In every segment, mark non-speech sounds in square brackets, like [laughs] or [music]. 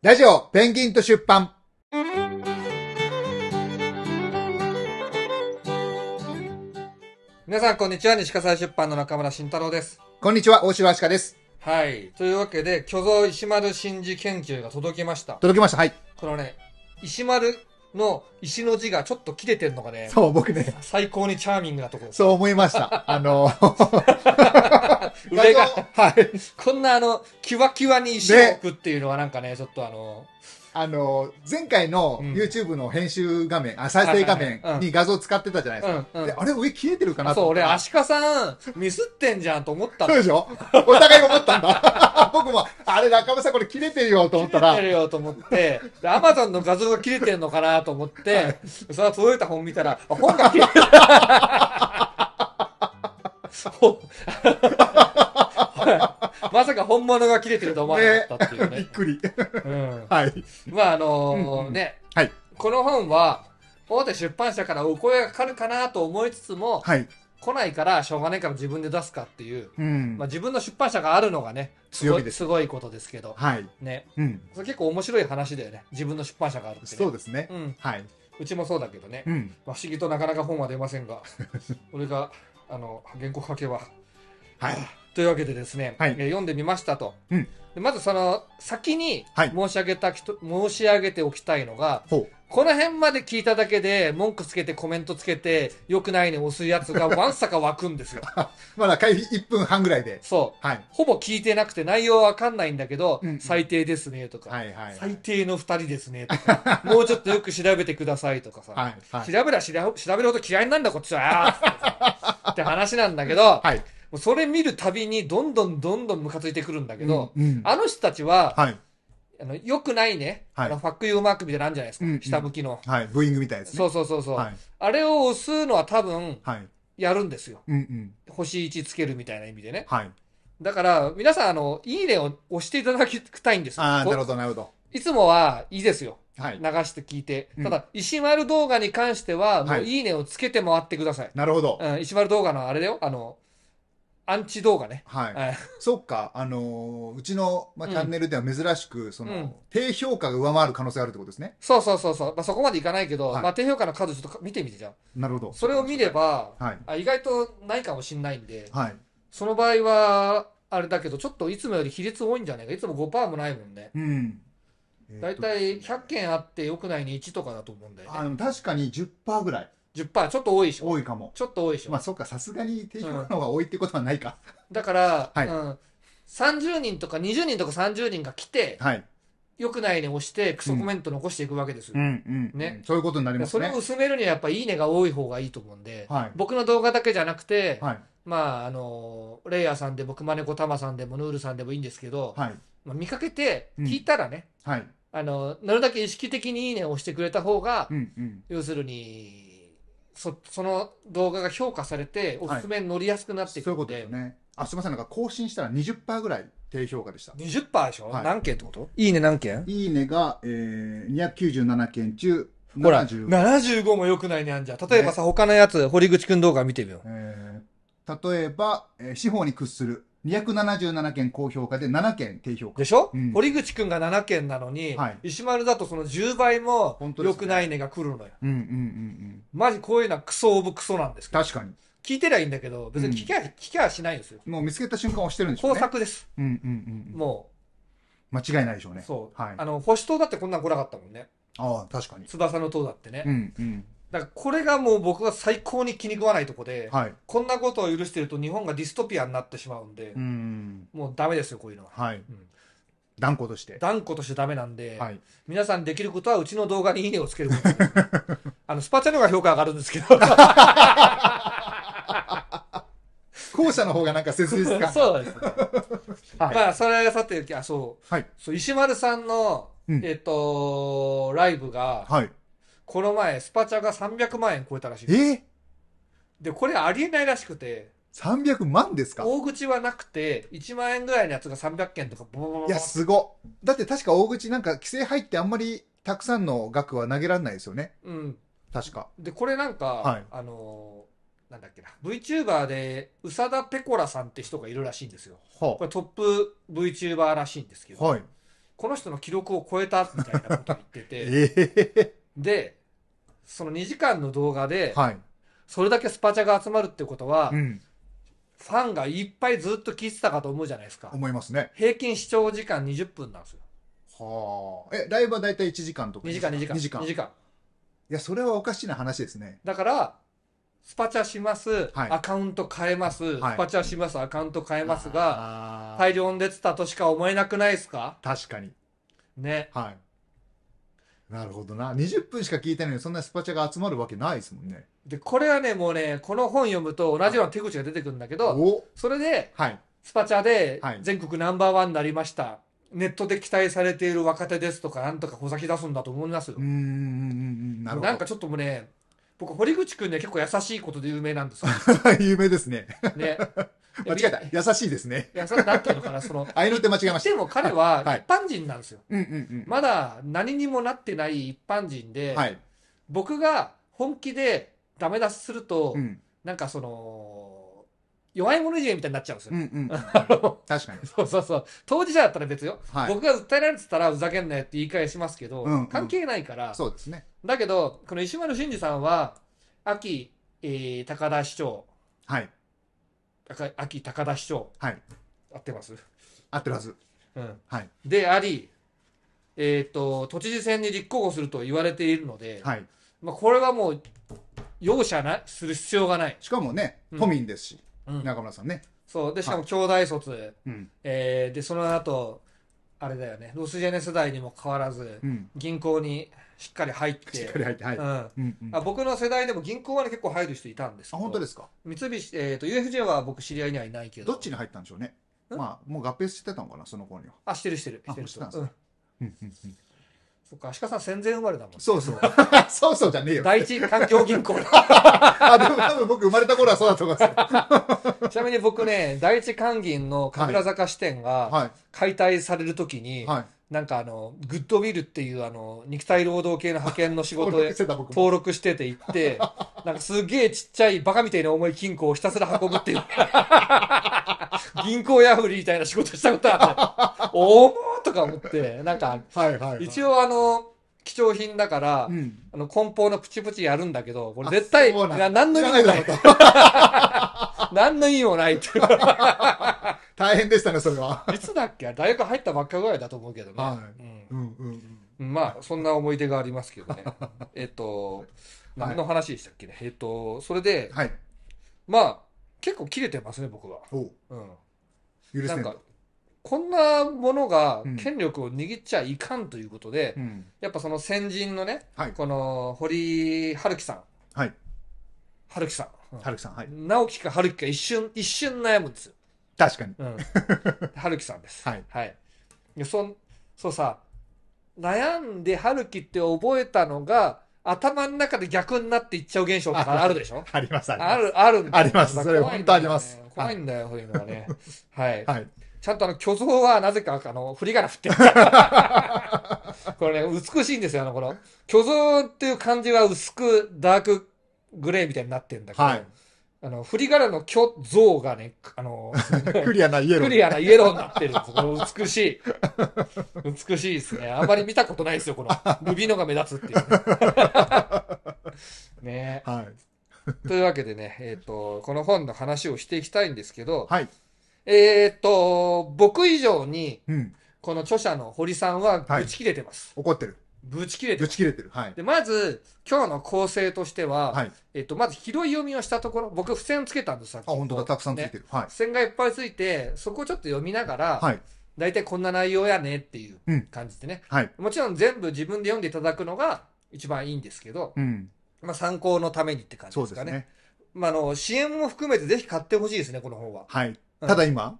ラジオ、ペンギンと出版。皆さん、こんにちは。西葛西出版の中村慎太郎です。こんにちは、大城あしかです。はい。というわけで、巨像石丸真嗣研究が届きました。届きました。はい。このね、石丸の石の字がちょっと切れてるのがね、そう、僕ね、最高にチャーミングなところそう思いました。[laughs] あの、上が、はい。こんなあの、キワキワに石を置くっていうのはなんかね、ちょっとあの、あの、前回の YouTube の編集画面、あ、再生画面に画像使ってたじゃないですか。で、あれ上消えてるかなそう、俺、アシカさん、ミスってんじゃんと思ったそうでしょお互い思ったんだ。[laughs] 僕も、あれ、中村さんこれ切れてるよと思ったら。切れてるよと思って、アマゾンの画像が切れてるのかなと思って、それは届いた本見たら、本が切れてる。そ [laughs] う。[laughs] [laughs] まさか本物が切れてると思わなかったっていうね。びっくり。うん。はい。まあ、あのー、ね。はい。この本は、大手出版社からお声がかかるかなと思いつつも、はい。来ないからしょうがないから自分で出すかっていう、うん、まあ、自分の出版社があるのがね強いですすごいことですけど、はいねうん、それ結構面白い話だよね自分の出版社があるって、ね、そうですね、うん、はい、うちもそうだけどね、うん、まあ、不思議となかなか本は出ませんが [laughs] 俺があの原稿書けばはいというわけでですね、はいえ読んでみましたと。うんでまずその先に申し上げたき申し上げておきたいのが、ほこの辺まで聞いただけで文句つけてコメントつけて良くないね押すやつが [laughs] わんさか湧くんですよ。[laughs] まだ開始1分半ぐらいで。そう。はい。ほぼ聞いてなくて内容わかんないんだけど、うんうん最低ですねとか、はいはい最低の二人ですねとか、[laughs] もうちょっとよく調べてくださいとかさ、はいはい。調べり調べるほど嫌いになるんだこっちはって話なんだけど、はい。うそれ見るたびにどんどんどんどんムカついてくるんだけど、うんうん、あの人たちは、はい、あの、よくないね、はい、あの、ファックユーマークみたいなのあるんじゃないですか、うんうん、下向きの。はい、ブーイングみたいですね。そうそうそうそう、はい、あれを押すのは多分、やるんですよ、うんうん。星1つけるみたいな意味でね。はい。だから、皆さん、あの、いいねを押していただきたいんですよ。ああ、なるほど、なるほど。いつもは、いいですよ。はい、流して聞いて、うん、ただ、石丸動画に関しては、もういいねをつけて回ってください。はい、なるほど、うん。石丸動画のあれだよ、あの、アンチ動画ね。はい。はい、そっか、あのー、うちの、まあ、チャンネルでは珍しく、その、うん、低評価が上回る可能性あるってことですね。そうそうそうそう。まあ、そこまでいかないけど、はい、まあ、低評価の数ちょっと見てみてじゃん。なるほど。それを見れば、はい、あ意外とないかもしれないんで、はい、その場合は、あれだけど、ちょっといつもより比率多いんじゃないか。いつも5%もないもんね。うん。大体100件あってよくないに1とかだと思うんだよね。あ確かに10%ぐらい。ちょっと多いでしょ多いかも。ちょっと多いでしょ、まあそっか、さすがに低評価の方が多いってことはないか。だから、はい、うん、30人とか20人とか30人が来て、はい、よくないね押して、クソコメント残していくわけですよ。うん、ね、そういうことになりますね。それを薄めるにはやっぱいいねが多い方がいいと思うんで、はい、僕の動画だけじゃなくて、はい、まあ、あの、レイヤーさんでも、熊猫まさんでも、ヌールさんでもいいんですけど、はい、まあ、見かけて、聞いたらね、うん、はい、あの、なるだけ意識的にいいねを押してくれた方が、うんうん、要するに、そその動画が評価されて、おすすめに乗りやすくなっていく、はい、そういうことよね。あ、すみません、なんか更新したら20%ぐらい低評価でした。20%でしょ、はい、何件ってこといいね何件いいねが、えー、297件中、ほら、75も良くないね、あんじゃ。例えばさ、ね、他のやつ、堀口くん動画見てみよう。えー、例えば、えー、司法に屈する。277件高評価で7件低評価。でしょ、うん、堀口くんが7件なのに、はい、石丸だとその10倍も良くないねが来るのよ。うんうんうんうん。マジこういうのはクソオブクソなんですけど。確かに。聞いてりゃいいんだけど、別に聞きゃ、うん、聞きゃしないんですよ。もう見つけた瞬間押してるんでしょう、ね、工作です。うんうんうん。もう。間違いないでしょうね。そう。はい。あの、保守党だってこんなん来なかったもんね。ああ、確かに。翼の党だってね。うんうん。だからこれがもう僕は最高に気に食わないとこで、はい、こんなことを許してると日本がディストピアになってしまうんで、うんもうダメですよ、こういうのは。はい、うん、断固として。断固としてダメなんで、はい、皆さんできることはうちの動画にいいねをつけること。[laughs] あの、スパチャの方が評価上がるんですけど。後者の方がなんか切実か。[laughs] そうです、はい、まあ、それはさておき、あ、そう。はい、そう、石丸さんの、うん、えっ、と、ライブが、はい、この前、スパチャが300万円超えたらしいです。えで、これありえないらしくて、300万ですか大口はなくて、1万円ぐらいのやつが300件とかボロボロボロ、いや、すごだって確か大口なんか規制入ってあんまりたくさんの額は投げられないですよね。うん。確か。で、これなんか、はいあのーなんだっけな、VTuber で、宇佐田ペコラさんって人がいるらしいんですよ。こはれトップ VTuber らしいんですけど、はい。この人の記録を超えたみたいなことを言ってて、[laughs] ええで、その2時間の動画で、はい、それだけスパチャが集まるってことは、うん、ファンがいっぱいずっと聴いてたかと思うじゃないですか。思いますね。平均視聴時間20分なんですよ。はあ。え、ライブはだいたい1時間とか2時間、2時間。2時間。時間。いや、それはおかしいな話ですね。だから、スパチャします、アカウント変えます、はい、スパチャします、アカウント変えますが、大量に出てたとしか思えなくないですか確かに。ね。はい。なるほどな。20分しか聞いてないのに、そんなスパチャが集まるわけないですもんね。で、これはね、もうね、この本読むと同じような手口が出てくるんだけど、それで、はい、スパチャで全国ナンバーワンになりました。ネットで期待されている若手ですとか、なんとかほざき出すんだと思いますよ。うん、なるほど。なんかちょっともうね、僕、堀口くんね、結構優しいことで有名なんですよ。[laughs] 有名ですね。ね。間違えた。優しいですね。いそてうのかな、その。合手間違えました。でも彼は一般人なんですよ。うんうんうん。まだ何にもなってない一般人で、はい。僕が本気でダメ出しすると、うん。なんかその、弱い者いじみたいになっちゃうんですよ。うんうん。[laughs] 確かに。そうそうそう。当事者だったら別よ。はい。僕が訴えられてたらふざけんなよって言い返しますけど、うんうん関係ないから。そうですね。だけど、この石丸慎二さんは、秋、えー高田市長はい。秋高田市長、はい、合ってます合ってます、うんはい、であり、えーと、都知事選に立候補すると言われているので、はいまあ、これはもう容赦なする必要がないしかもね、都民ですし、うん、中村さんねそうでしかも兄弟卒、はい、うん、えー、でその後あれだよねロスジェネ世代にも変わらず、銀行にしっかり入ってしっかり入ってはい、うんうんうん、あ僕の世代でも銀行は、ね、結構入る人いたんですけどあ本当ですか三菱、えーと、UFJ は僕知り合いにはいないけどどっちに入ったんでしょうねまあもう合併してたのかなその頃にはあしてるしてるしてるしてたんですか、うんうんうんそっか、足利さん戦前生まれだもん、ね。そうそう。[laughs] そうそうじゃねえよ。第一環境銀行だ。[laughs] あ、でも多分僕生まれた頃はそうだと思います。[laughs] ちなみに僕ね、第一環銀の神楽坂支店が解体されるときに、はい、はいなんかあの、グッドウィルっていうあの、肉体労働系の派遣の仕事で登録してて行って、なんかすげえちっちゃいバカみたいな重い金庫をひたすら運ぶっていう銀行ヤフリみたいな仕事したことあお。重か思って、なんか、はいはいはい、一応あの、貴重品だから、うん、あの、梱包のプチプチやるんだけど、これ絶対、何の意味もない。[laughs] 何の意味もない [laughs] 大変でしたね、それは。いつだっけ大学入ったばっかぐらいだと思うけどね。まあ、そんな思い出がありますけどね。[laughs] えっと、何の話でしたっけね。はい、えっと、それで、はい、まあ、結構切れてますね、僕は。う。うん。許せなんか、こんなものが権力を握っちゃいかんということで、うん、やっぱその先人のね、はい、この堀春樹さん。はい。春樹さん。春樹さん、はい。直樹か春樹か一瞬、一瞬悩むんですよ。確かに。うん。[laughs] 春樹さんです。はい。はい。そ、そうさ、悩んで春樹って覚えたのが、頭の中で逆になっていっちゃう現象とかあるでしょあります、あります。ある、あるあります。それ本当あります。怖いんだよ、そういうのはね。はい。はい。ちゃんとあの巨像はなぜかあの振り仮名振ってる。[laughs] これね、美しいんですよ、あのこの。巨像っていう感じは薄くダークグレーみたいになってるんだけど、はい、あの、振り仮名の巨像がね、あの、[laughs] クリアなイエロー。クリアなイエローになってるんですこの美しい。美しいですね。あんまり見たことないですよ、この。ルビのが目立つっていうね。[laughs] ねはい。というわけでね、えっ、ー、と、この本の話をしていきたいんですけど、はい。えー、っと、僕以上に、うんこの著者の堀さんはぶち切れてます。怒ってる。ぶち切れてぶち切れてる。はい。で、まず、今日の構成としては、はい。えっと、まず広い読みをしたところ、僕付箋をつけたんです、さっき。あ、本当だ。たくさんついてる。はい付。箋がいっぱいついて、そこをちょっと読みながら、はい。大体こんな内容やねっていう感じでね。はい。もちろん全部自分で読んでいただくのが一番いいんですけど、うん。まあ参考のためにって感じそでうすでかすね。ね。まああの、支援も含めてぜひ買ってほしいですね、この本は。はい。ただ今、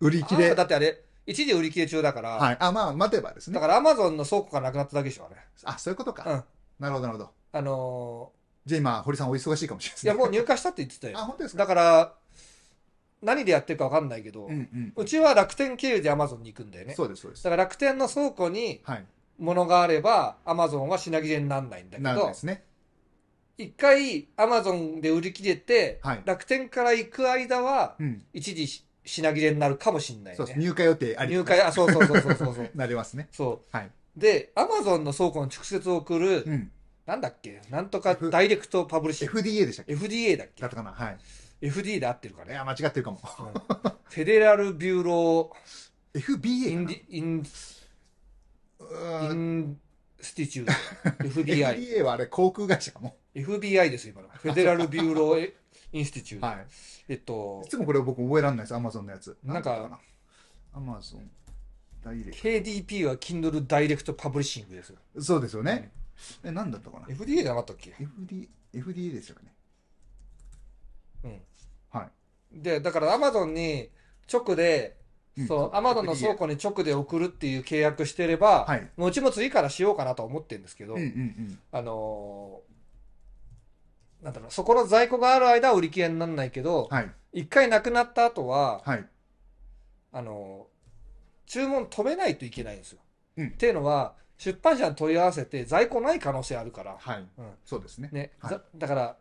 売り切れ。だってあれ、一時売り切れ中だから。はい。あ、まあ、待てばですね。だからアマゾンの倉庫がなくなっただけでしょ、あれ。あ、そういうことか。なるほど、なるほど。あのー、じゃあ今、堀さんお忙しいかもしれないですいや、もう入荷したって言ってたよ。あ、本当ですかだから、何でやってるか分かんないけど、うんうんうん、うちは楽天経由でアマゾンに行くんだよね。そうです、そうです。だから楽天の倉庫に、はい。ものがあれば、アマゾンは品切れにならないんだけど、ね、一回アマゾンで売り切れて、はい、楽天から行く間は、一時品切れになるかもしれない、ね、そう入荷予定あり入荷あそうそうそうそうそうそう [laughs] なりますねそう、はい、でアマゾンの倉庫に直接送る、うん、なんだっけなんとかダイレクトパブリッシン FDA でしたっけ FDA だっけだったかなはい FDA で合ってるかねいや間違ってるかも、うん、フェデラルビューロー [laughs] FBA インディインインスティチュード、FBI。[laughs] f b a はあれ、航空会社かも。FBI です今の。フェデラル・ビューロー・インスティチュード。はい。えっと。いつもこれ僕覚えられないです、アマゾンのやつ。なんか、アマゾン、ダイレクト。KDP は Kindle Direct Publishing ですそうですよね。うん、え、なんだったかな ?FDA じゃなかったっけ ?FD、FDA ですよね。うん。はい。で、だからアマゾンに直で、そう、アマゾンの倉庫に直で送るっていう契約してれば、持ちもういも次からしようかなと思ってるんですけど、あのなんだろう、そこの在庫がある間は売り切れにならないけど、一回なくなった後は、はあの注文止めないといけないんですよ。っていうのは、出版社に問い合わせて在庫ない可能性あるから。はい。うん、そうですね。ね、だから、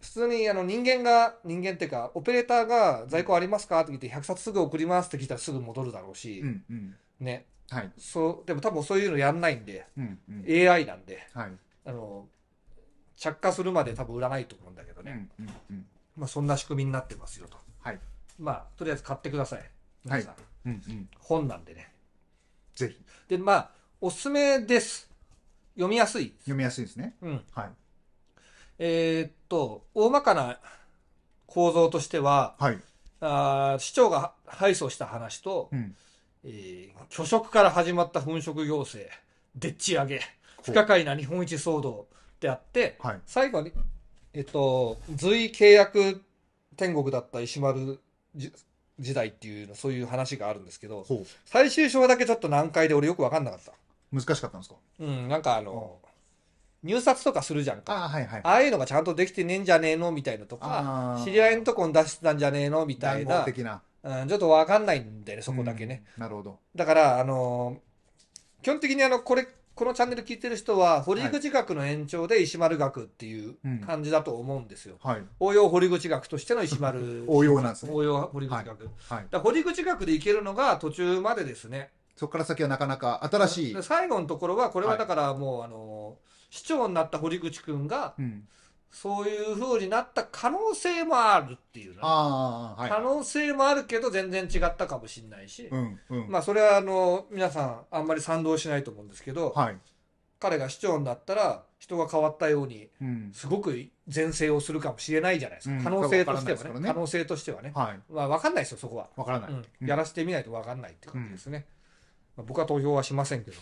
普通にあの人間が人間っていうかオペレーターが在庫ありますかって聞いて100冊すぐ送りますって聞いたらすぐ戻るだろうし、うんうん、ね、はい、そうでも多分そういうのやんないんで、うんうん、AI なんで、はい、あの着火するまで多分売らないと思うんだけどね、うんうんうん、まあ、そんな仕組みになってますよと、はい、まあとりあえず買ってください皆さん、うんうん、本なんでねぜひでまあおすすめです読みやすい読みやすいですね、うんはい、えー、っと、大まかな構造としては、はい、あ市長が敗訴した話と、うん、えー、職から始まった粉飾行政、でっち上げ、不可解な日本一騒動であって、はい、最後に、えっと、随契約天国だった石丸時代っていうそういう話があるんですけど、最終章だけちょっと難解で俺よく分かんなかった。難しかったんですかうん、なんかあの、うん入札とかするじゃんか。あ,、はいはい、ああいうのがちゃんとできてねえんじゃねえのみたいなとか、知り合いのとこに出してたんじゃねえのみたいな。なうん、ちょっとわかんないんだよね、そこだけね。うん、なるほど。だから、あのー、基本的にあの、これ、このチャンネル聞いてる人は、堀口学の延長で石丸学っていう感じだと思うんですよ。はい、応用堀口学としての石丸。[laughs] 応用なんですね。応用堀口学。はい、堀口学でいけるのが途中までですね。そこから先はなかなか新しい。最後のところは、これはだからもう、あのー市長になった堀口君が、うんそういうふうになった可能性もあるっていうね。あはい。可能性もあるけど全然違ったかもしれないし、うんうん、まあそれはあの、皆さんあんまり賛同しないと思うんですけど、はい、彼が市長になったら人が変わったように、すごく善性をするかもしれないじゃないですか。うん、可能性としてはね。ね可能性としてはね。はい、まあわかんないですよ、そこは。分からない、うん、やらせてみないとわかんないって感じですね。うん僕は投票はしませんけど。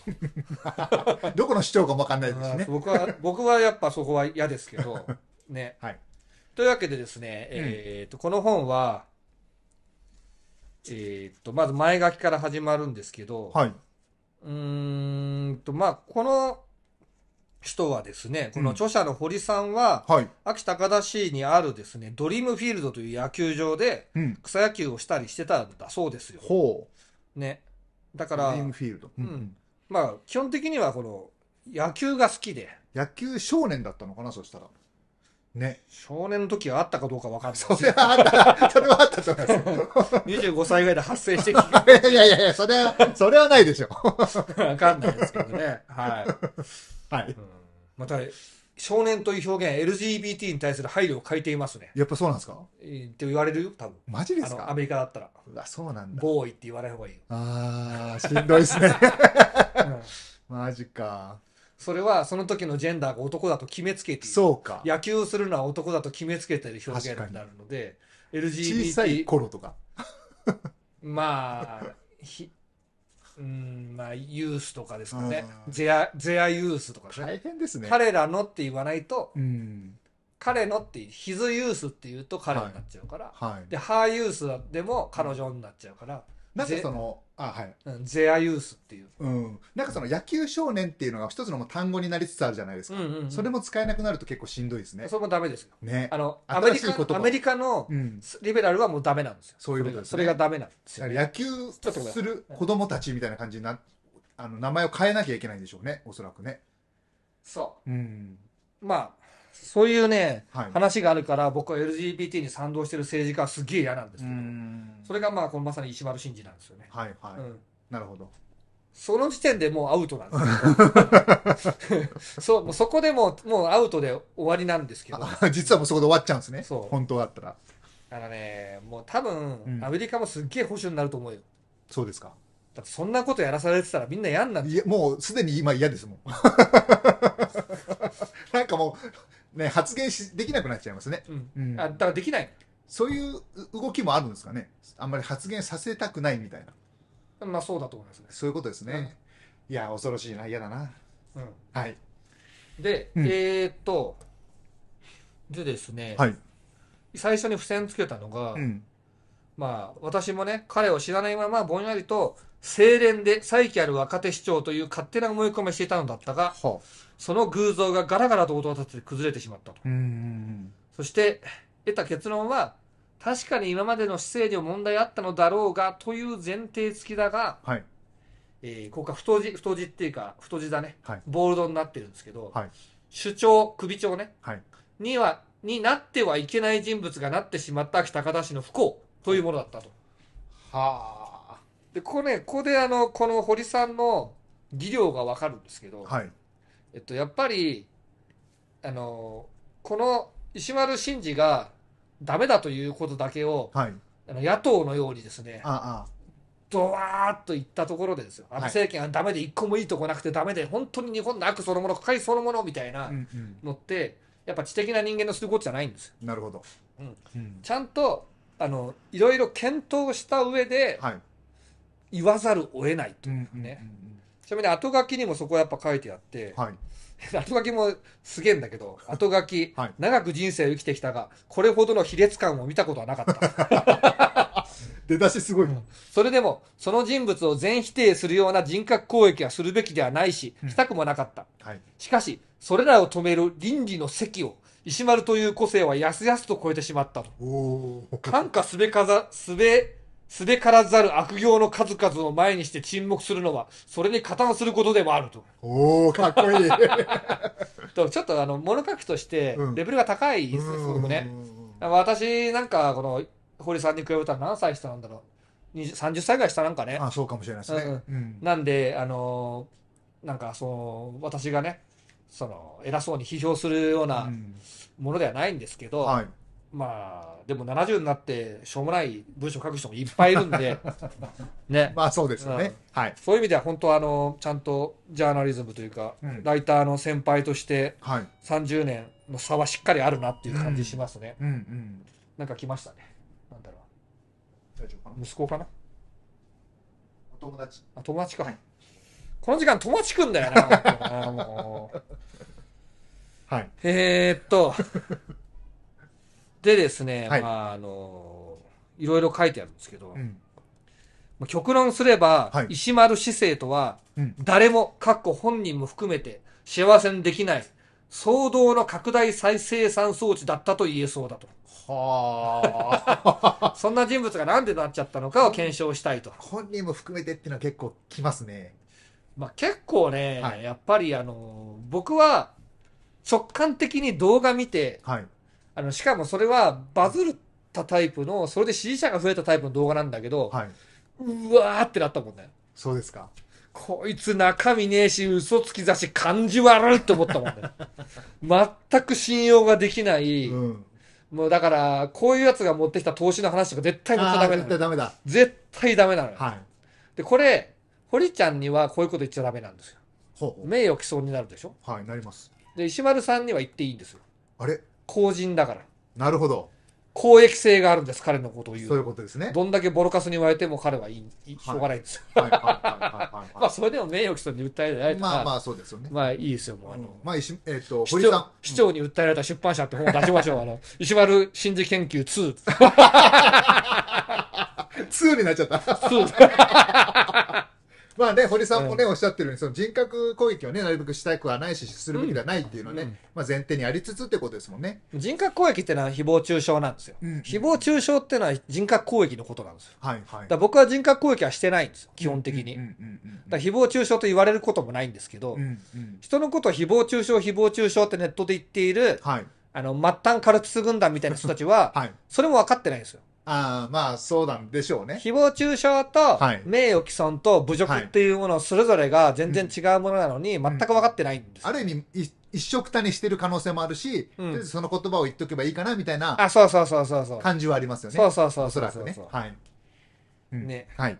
[laughs] どこの市長かもわかんないですね。僕は、僕はやっぱそこは嫌ですけど、[laughs] ね。はい。というわけでですね、えっ、と、この本は、えっ、と、まず前書きから始まるんですけど、はい。うんと、まあ、この人はですね、この著者の堀さんは、うんはい、秋高田市にあるですね、ドリームフィールドという野球場で、草野球をしたりしてたんだそうですよ。ほうん、ね。だから、うんまあ、基本的にはこの、野球が好きで、野球少年だったのかな、そしたら。ね。少年の時はあったかどうかわかんない。[laughs] それはあった、それはあったと思います25歳ぐらいで発生してきていやいやいやそれは、それはないでしょ。[laughs] わかんないですけどね。はい。[laughs] はいうん。また、少年という表現 LGBT に対する配慮を欠いていますねやっぱそうなんですかって言われるよ多分マジですかアメリカだったらうわそうなんだボーイって言わない方がいいよああしんどいですね、[laughs] マジかそれはその時のジェンダーが男だと決めつけているそうか野球をするのは男だと決めつけてる表現になるので LGBT 小さい頃とかまあひうんまあユースとかですかねゼアゼアユースとかですね大変ですね彼らのって言わないと、うん、彼のってヒズユースって言うと彼になっちゃうから、はいはい、でハーユースでも彼女になっちゃうから、うんなんかその、あ、はい。ゼアユースっていう。うん。なんかその野球少年っていうのが一つの単語になりつつあるじゃないですか。うんうんうん、それも使えなくなると結構しんどいですね。それもダメですよ。ね。あの、アメリカアメリカのリベラルはもうダメなんですよ。そういうことです、ね、それがダメなんですよ、ね、野球する子供たちみたいな感じにな、あの、名前を変えなきゃいけないんでしょうね。おそらくね。そう。うん。まあ、そういうね、はい、話があるから僕は LGBT に賛同してる政治家はすげえ嫌なんですけど。それがまあこのまさに石丸真二なんですよね。はいはい。うん、なるほど。その時点でもうアウトなんですけど [laughs] そう、もうそこでももうアウトで終わりなんですけど。実はもうそこで終わっちゃうんですね。そう。本当だったら。からね、もう多分、ん、アメリカもすっげえ保守になると思うよ。そうですか。だってそんなことやらされてたらみんな嫌になる。いや、もうすでに今嫌ですもん。[laughs] なんかもう、ね、発言しできなくなっちゃいますね。うん。うん、あだからできない。そういう動きもあるんですかねあんまり発言させたくないみたいなまあそうだと思いますねそういうことですね、うん、いや恐ろしいな嫌だな、うん、はいで、うん、えー、っとでですね、はい、最初に付箋つけたのが、うん、まあ私もね彼を知らないままぼんやりと清廉で再起ある若手市長という勝手な思い込みをしていたのだったが、はあ、その偶像がガラガラと音を立てて崩れてしまったと。そして得た結論は確かに今までの姿勢にも問題あったのだろうが、という前提付きだが、はい。えー、ここが太字、太字っていうか、太字だね。はいボールドになってるんですけど、はい首長ね。はいには、になってはいけない人物がなってしまった秋高田氏の不幸というものだったと。はで、ここね、ここであの、この堀さんの技量がわかるんですけど、はい。えっと、やっぱり、あの、この石丸真二がダメだということだけを、はい、あの野党のようにですね、ああドワーッといったところでですよ、安倍政権はダメで、一個もいいとこなくてダメで、本当に日本の悪そのもの、破壊そのものみたいなのって、やっぱ知的な人間のすることじゃないんですよ。なるほど、うんうん、ちゃんとあのいろいろ検討した上で、はい、言わざるを得ないというね、うんうんうんうんちなみに後書きにもそこはやっぱ書いてあって、はい、[laughs] 後書きもすげえんだけど、後書き、はい、長く人生を生きてきたが、これほどの卑劣感を見たことはなかった。[laughs] 出だしすごい、うん、それでも、その人物を全否定するような人格攻撃はするべきではないし、したくもなかった。うんはい、しかし、それらを止める倫理の席を、石丸という個性はやすやすと超えてしまったと。感化すべかざ、すべすべからざる悪行の数々を前にして沈黙するのは、それに加担することでもあると。おおかっこいい。[laughs] とちょっとあの、物書きとして、レベルが高いですね、すごくね。私なんか、この、堀さんに比べたら何歳下なんだろう。30歳ぐらい下なんかね。あそうかもしれないですね。うんうん、なんで、あのー、なんか、その、私がね、その、偉そうに批評するようなものではないんですけど、うんはいまあ、でも70になって、しょうもない文章書く人もいっぱいいるんで、[laughs] ね。まあそうですよね、はい。そういう意味では本当あの、ちゃんとジャーナリズムというか、うん、ライターの先輩として、はい、30年の差はしっかりあるなっていう感じしますね。うん、うん、うん、なんか来ましたね。なんだろう。大丈夫かな息子かなお友達。あ、友達か。はい、この時間友達くんだよな、もう。[laughs] はい。えー、っと。でですね、はい、まあ、あのいろいろ書いてあるんですけど、うん極論すれば、はい、石丸市政とは、誰も、かっこ本人も含めて、幸せにできない、騒動の拡大再生産装置だったと言えそうだと。はあ。[laughs] そんな人物がなんでなっちゃったのかを検証したいと。本人も含めてっていうのは結構きますね。まあ結構ね、はい、やっぱりあの、僕は直感的に動画見て、はい、あの、しかもそれはバズったタイプの、それで支持者が増えたタイプの動画なんだけど、はい、うわーってなったもんね。そうですか。こいつ中身ねえし、嘘つきだし、感じ悪いって思ったもんね。[laughs] 全く信用ができない、うん、もうだから、こういうやつが持ってきた投資の話とか絶対持っちゃダメ絶対ダメだ。絶対ダメなのよ。はい。で、これ、堀ちゃんにはこういうこと言っちゃダメなんですよ。ほう名誉毀損になるでしょはい、なります。で、石丸さんには言っていいんですよ。あれ公人だから。なるほど。公益性があるんです、彼のことを言う。そういうことですね。どんだけボロカスに言われても彼はいい、しょうがないんですよ。まあ、それでも名誉毀損に訴えられたら。まあまあ、そうですよね。まあ、いいですよ、もう。あの、うん、まあ、えっ、と、市長、市長に訴えられた出版社って本を出しましょう。[laughs] あの、石丸真治研究2。2になっちゃった。2。まあね、堀さんもね、おっしゃってるように、その人格攻撃をね、なるべくしたくはないし、するべきではないっていうのね、うん、まあ前提にありつつってことですもんね。人格攻撃ってのは誹謗中傷なんですよ。うんうん、誹謗中傷ってのは人格攻撃のことなんですよ。はいはい。だ僕は人格攻撃はしてないんですよ、基本的に。だ誹謗中傷と言われることもないんですけど、うんうん、人のことを誹謗中傷、誹謗中傷ってネットで言っている、はい、あの、末端カルピス軍団みたいな人たちは、はい、それも分かってないんですよ。ああ、まあ、そうなんでしょうね。誹謗中傷と、名誉毀損と侮辱っていうもの、それぞれが全然違うものなのに、全く分かってないんです、ある意味、一色たにしてる可能性もあるし、うん、その言葉を言っとけばいいかな、みたいな。あ、そうそうそうそうそう。感じはありますよね。そうそうそうおそらくね。はい。うん、ね。はい。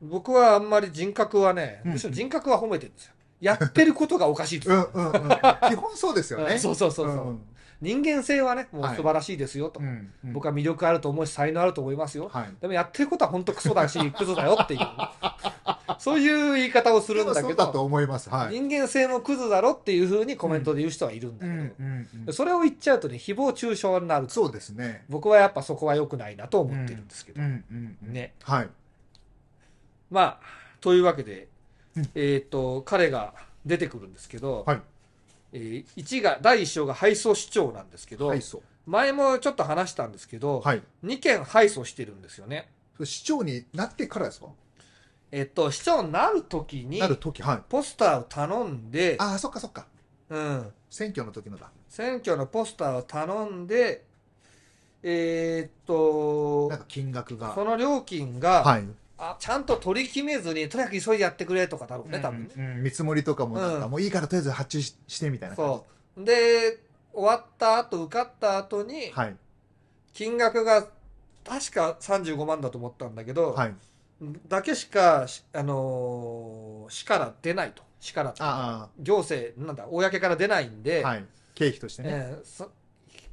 僕はあんまり人格はね、むしろ人格は褒めてるんですよ。やってることがおかしいです、うんうんうん。基本そうですよね。[laughs] そうそうそうそう。人間性はね、もう素晴らしいですよと。はいうんうん、僕は魅力あると思うし、才能あると思いますよ。はい、でもやってることは本当クソだし、[laughs] クズだよっていう。そういう言い方をするんだけど、と思います、はい、人間性もクズだろっていうふうにコメントで言う人はいるんだけど、うんうんうん、それを言っちゃうとね、誹謗中傷になるそうですね。僕はやっぱそこは良くないなと思ってるんですけど。ね。はい。まあ、というわけで、えっ、ー、と、彼が出てくるんですけど、はいえー、1が第1章が配送市長なんですけど、前もちょっと話したんですけど、はい、2件配送してるんですよね。市長になってからですかえっと、市長になる時に、なる時、はい。ポスターを頼んで、ああ、そっかそっか。うん。選挙の時のだ。選挙のポスターを頼んで、えー、っと、なんか金額が。その料金が、はい。あちゃんと取り決めずに、とにかく急いでやってくれとかだろうね、多分ね。うん、うん、見積もりとかもなんか、うん、もういいからとりあえず発注ししてみたいなそう。で、終わった後、受かった後に、はい、金額が確か35万だと思ったんだけど、はい、だけしか、あのー、市から出ないと。市から行政、なんだ、公から出ないんで、はい、経費としてね、えー、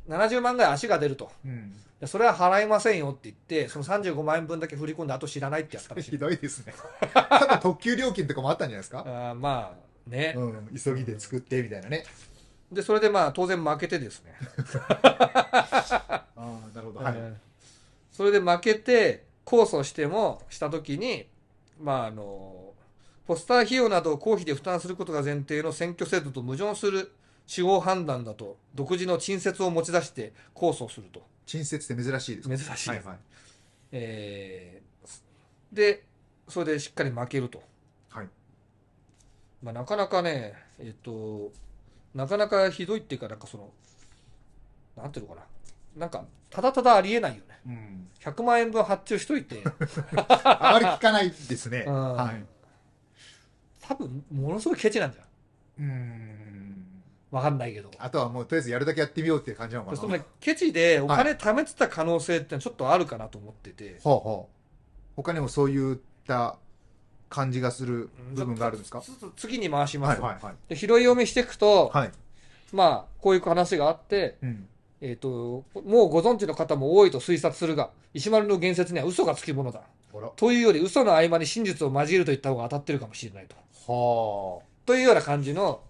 70万ぐらい足が出ると、うん、それは払いませんよって言ってその35万円分だけ振り込んであと知らないってやったひどいですねただ特急料金とかもあったんじゃないですか [laughs] あまあね、うん、急ぎで作ってみたいなねでそれでまあ当然負けてですね [laughs] ああなるほど、はい、それで負けて控訴してもした時にまああのポスター費用などを公費で負担することが前提の選挙制度と矛盾する司法判断だと独自の陳説を持ち出して控訴すると陳説って珍しいです珍しいです、はいはい、えー、でそれでしっかり負けると、はいまあ、なかなかねえっ、となかなかひどいっていうかなんかそのなんていうのかななんかただただありえないよね、うん、100万円分発注しといて [laughs] あまり聞かないですね、はい、多分ものすごいケチなんじゃんうんわかんないけど。あとはもうとりあえずやるだけやってみようっていう感じなのかな。そのケチでお金貯めてた可能性ってちょっとあるかなと思ってて。ほうほう。他にもそういった感じがする部分があるんですか次に回します、はいはいはい、で拾い読みしていくと、はい、まあこういう話があって、うん、えと、もうご存知の方も多いと推察するが石丸の言説には嘘がつきものだというより嘘の合間に真実を交えるといった方が当たってるかもしれないと。はというような感じの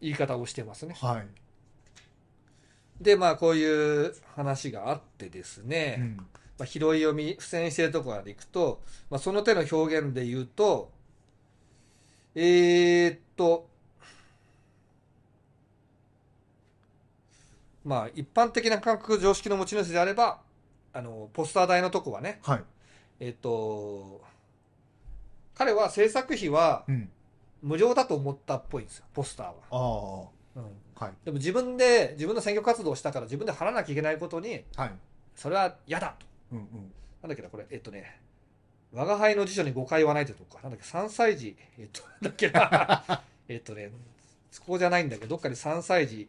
言い方をしてますね。はい、でまあこういう話があってですね、うん、まあ、拾い読み不箋してるところまでいくと、まあ、その手の表現で言うとえー、っとまあ一般的な感覚常識の持ち主であればあのポスター代のとこはね、はい、えっと彼は制作費は、うん無料だと思ったっぽいんですよ、ポスターは。ああ。うん。はい。でも自分で、自分の選挙活動をしたから自分で払わなきゃいけないことに、はい。それは嫌だと。うんうん。なんだっけな、これ、えっとね、我が輩の辞書に誤解はないととこか。なんだっけ、3歳児、えっと、[laughs] だっけな、[laughs] えっとね、そこじゃないんだけど、どっかに3歳児、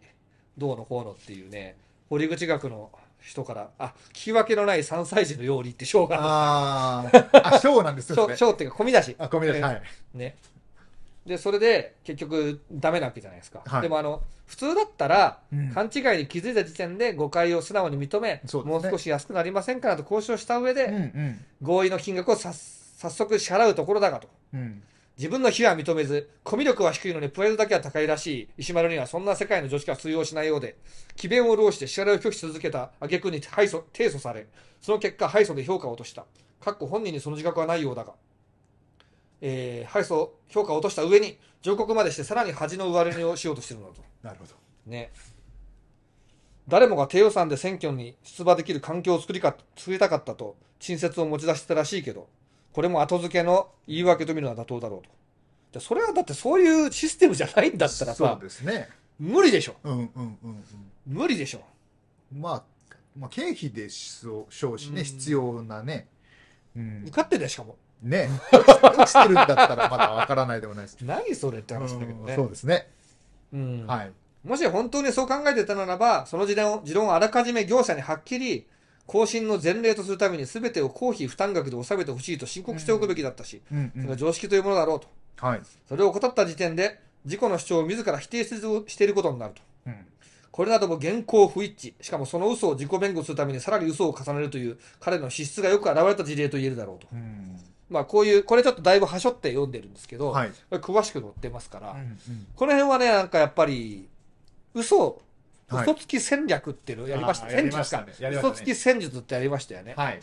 どうのこうのっていうね、堀口学の人から、あ、聞き分けのない3歳児の料理って章がある。ああ、章なんですよ、ね。章っていうか、込み出し。あ、込み出し、はい。ね。で、それで結局ダメなわけじゃないですか。はいでもあの、普通だったら、勘違いに気づいた時点で誤解を素直に認め、うもう少し安くなりませんかと交渉した上で、う合意の金額をさ早速支払うところだがと。うん自分の非は認めず、コミュ力は低いのにプライドだけは高いらしい石丸にはそんな世界の常識は通用しないようで、詭弁を弄して支払いを拒否し続けた挙句に敗訴提訴され、その結果敗訴で評価を落とした。かっこ本人にその自覚はないようだが、えー、敗訴評価を落とした上に上告までしてさらに恥の上れ目をしようとしてるんだとなるほどね誰もが低予算で選挙に出馬できる環境を作りか作りたかったと陳説を持ち出してたらしいけどこれも後付けの言い訳と見るのは妥当だろうとじゃそれはだってそういうシステムじゃないんだったらさそうですね無理でしょ、うんうんうんうん、無理でしょまあまあ、経費でしょうしね、う必要なね、うん、受かってるしかもねえ、てるんだったらまだわからないでもないです。[laughs] 何それって話だけどね。そうですね。うん。はい。もし本当にそう考えてたならば、その持論を持論をあらかじめ業者にはっきり、更新の前例とするために全てを公費負担額で納めてほしいと申告しておくべきだったし、うんそれが常識というものだろうと。はい。それを怠った時点で、事故の主張を自ら否定せずしていることになると。うん。これなども現行不一致。しかもその嘘を自己弁護するためにさらに嘘を重ねるという彼の資質がよく現れた事例と言えるだろうと。うんまあこういう、これちょっとだいぶはしょって読んでるんですけど、はい、詳しく載ってますから、うんうん、この辺はね、なんかやっぱり、嘘、嘘つき戦略っていうのをやりました。戦術か、ねね。嘘つき戦術ってやりましたよね。はい、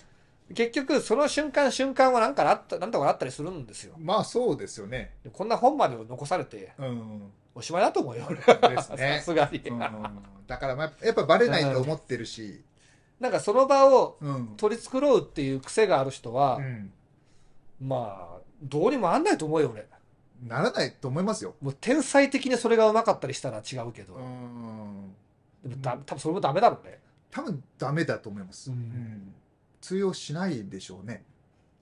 結局、その瞬間瞬間は何かあった、何とかあったりするんですよ。まあそうですよね。こんな本まで残されて、うん、おしまいだと思うよ、俺 [laughs] さすがに。うん、だから、まあ、やっぱバレないと思ってるし。なんかその場を取り繕うっていう癖がある人は、うんまあ、どうにもあんないと思うよ、俺。ならないと思いますよ。もう天才的にそれがうまかったりしたら違うけど。うん。でもだ、多分それもダメだろうね。多分ダメだと思います。うん。通用しないでしょうね。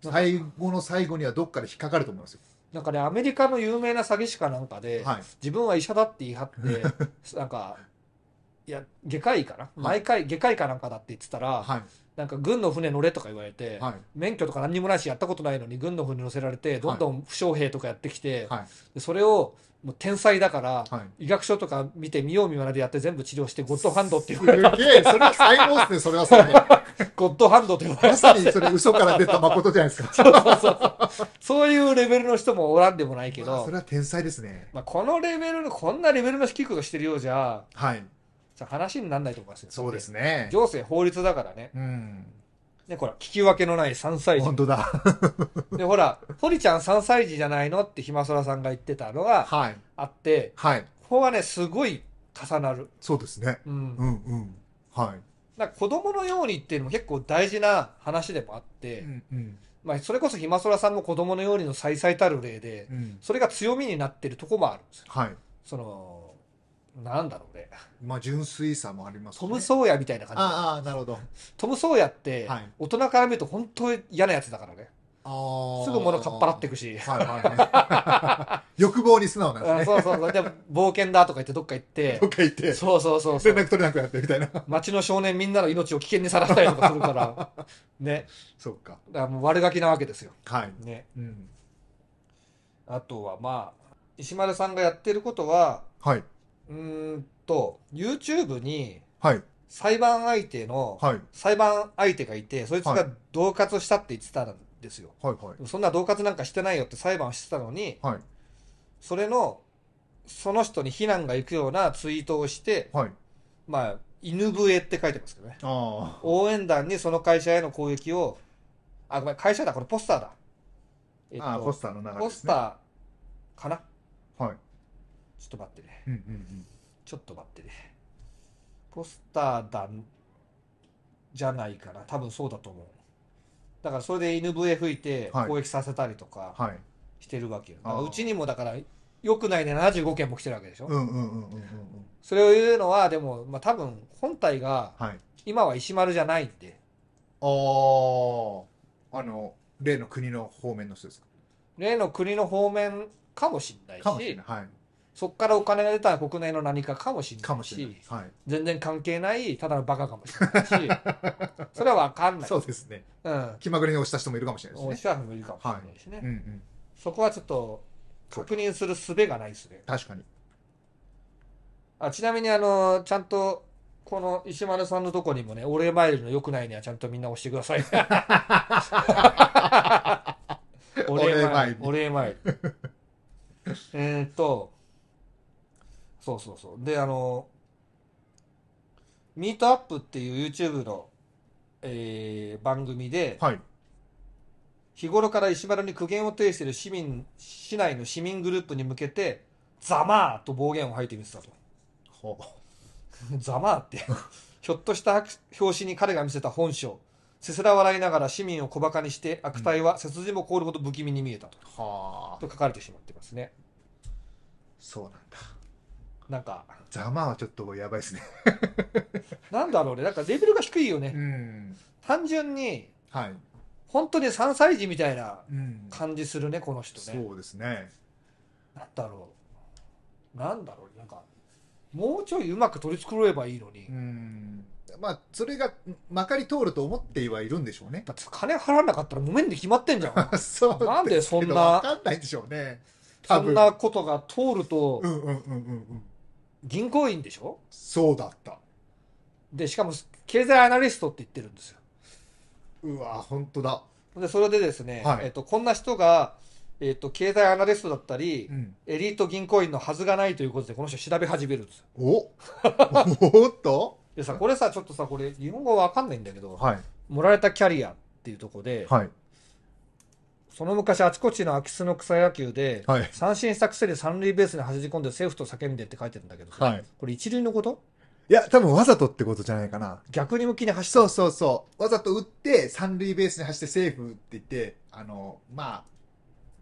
最後の最後にはどっかで引っかかると思いますよ。なんかね、アメリカの有名な詐欺師かなんかで、はい、自分は医者だって言い張って、[laughs] なんか、いや、外科医かな、毎回、外科医かなんかだって言ってたら、はい、なんか軍の船乗れとか言われて、はい免許とか何にもないしやったことないのに軍の船乗せられてどんどん負傷兵とかやってきて、はいそれをもう天才だから、はい医学書とか見て見よう見まねでやって全部治療してゴッドハンドって言われたげえ、それは最高ですね、それはそれ [laughs] ゴッドハンドって言わまさにそれ嘘から出た誠じゃないですか。[laughs] そうそうそうそういうレベルの人もおらんでもないけまあどそれは天才ですね。まあ、このレベルのこんなレベルの低くしてるようじゃはい。さ話にならないと思いますよ。そうですね。行政法律だからね。うん。ね、ほら、聞き分けのない3歳児。本当だ。[laughs] で、ほら、堀ちゃん3歳児じゃないのってひまそらさんが言ってたのが、はい。あって、はい。ここはね、すごい重なる。そうですね。うん。うんうん。はい。な子供のようにっていうのも結構大事な話でもあって、うん、うん、まあ、それこそひまそらさんも子供のようにのさ々たる例で、うん、それが強みになってるとこもあるんですよ。はい。その、なんだろうね。まあ純粋さもありますね。トム・ソーヤみたいな感じ。ああ、なるほど。トム・ソーヤって、大人から見ると本当に嫌なやつだからね。あすぐ物かっぱらっていくし。はいはいはい、[laughs] 欲望に素直なやつ、ね。そうそうそう。で、冒険だとか言ってどっか行って。どっか行って。そうそうそう連絡取れなくなってみたいな。町の少年みんなの命を危険にさらしたりとかするから。[laughs] ね。そうか。だからもう悪ガキなわけですよ。はい。ね。うん。あとはまあ、石丸さんがやってることは、はい。うんと、YouTube に、はい。裁判相手の、はい。裁判相手がいて、そいつが同活したって言ってたんですよ。はいはい。そんな同活なんかしてないよって裁判をしてたのに、はい。それの、その人に非難が行くようなツイートをして、はい。まあ、犬笛って書いてますけどね。ああ。応援団にその会社への攻撃を、あ、ごめん、会社だ、これポスターだ。えっと、ああ、ポスターの中でポスターかなはい。ちょっと待ってね、うんうんうん、ちょっと待ってねポスターだじゃないかな多分そうだと思うだからそれで犬笛吹いて攻撃させたりとかしてるわけよ、はいうちにもだからよくないで、ね、75件も来てるわけでしょそれを言うのはでも、まあ、多分本体が今は石丸じゃないんで、はい、あああの例の国の方面の人ですか例の国の方面かもしれないし、はい、そこからお金が出たら国内の何かかもしれないし、全然関係ない、ただのバカかもしれないし、[laughs] それは分かんない。そうですね。うん。気まぐれに押した人もいるかもしれないですね。押した人もいるかもしれないしね。そこはちょっと、確認する術がないですね。確かに。あちなみに、あの、ちゃんと、この石丸さんのとこにもね、お礼参りの良くないにはちゃんとみんな押してください。[laughs] お礼参り。お礼参り。[laughs] えっと、そうそうそう。で、あの、ミートアップっていう YouTube の、えー、番組で、はい、日頃から石原に苦言を呈している市民、市内の市民グループに向けて、ざまーと暴言を吐いてみてたと。ほう。ざ [laughs] まーって [laughs] ひょっとした表紙に彼が見せた本性。せせら笑いながら市民を小馬鹿にして悪態は背筋も凍るほど不気味に見えたと,、はあと書かれてしまってますねそうなんだなんかざまはちょっとやばいですねなんだろうねなんかレベルが低いよね、うん、単純に、はい、本当に3歳児みたいな感じするね、うん、この人ねそうですねなんだろうなんだろうなんかもうちょいうまく取り繕えばいいのにうんまあそれがまかり通ると思ってはいるんでしょうねだって金払わなかったら無免で決まってんじゃん [laughs] そうなんでそんなわかんないでしょうねそんなことが通ると、うんうんうんうんうん。銀行員でしょそうだったでしかも経済アナリストって言ってるんですようわ本当だでそれでですね、はい、えっと、こんな人が、えっと、経済アナリストだったり、うん、エリート銀行員のはずがないということでこの人調べ始めるんですよお [laughs] おっとでさこれさちょっとさこれ日本語わかんないんだけど、はい、盛られたキャリアっていうとこで、はい、その昔、あちこちの空き巣の草野球で、はい三振したくせに三塁ベースに走り込んでセーフと叫んでって書いてるんだけどはいこれ一塁のこといや、多分わざとってことじゃないかな。逆に向きに走って。そうそうそう。わざと打って、三塁ベースに走ってセーフって言って、あの、ま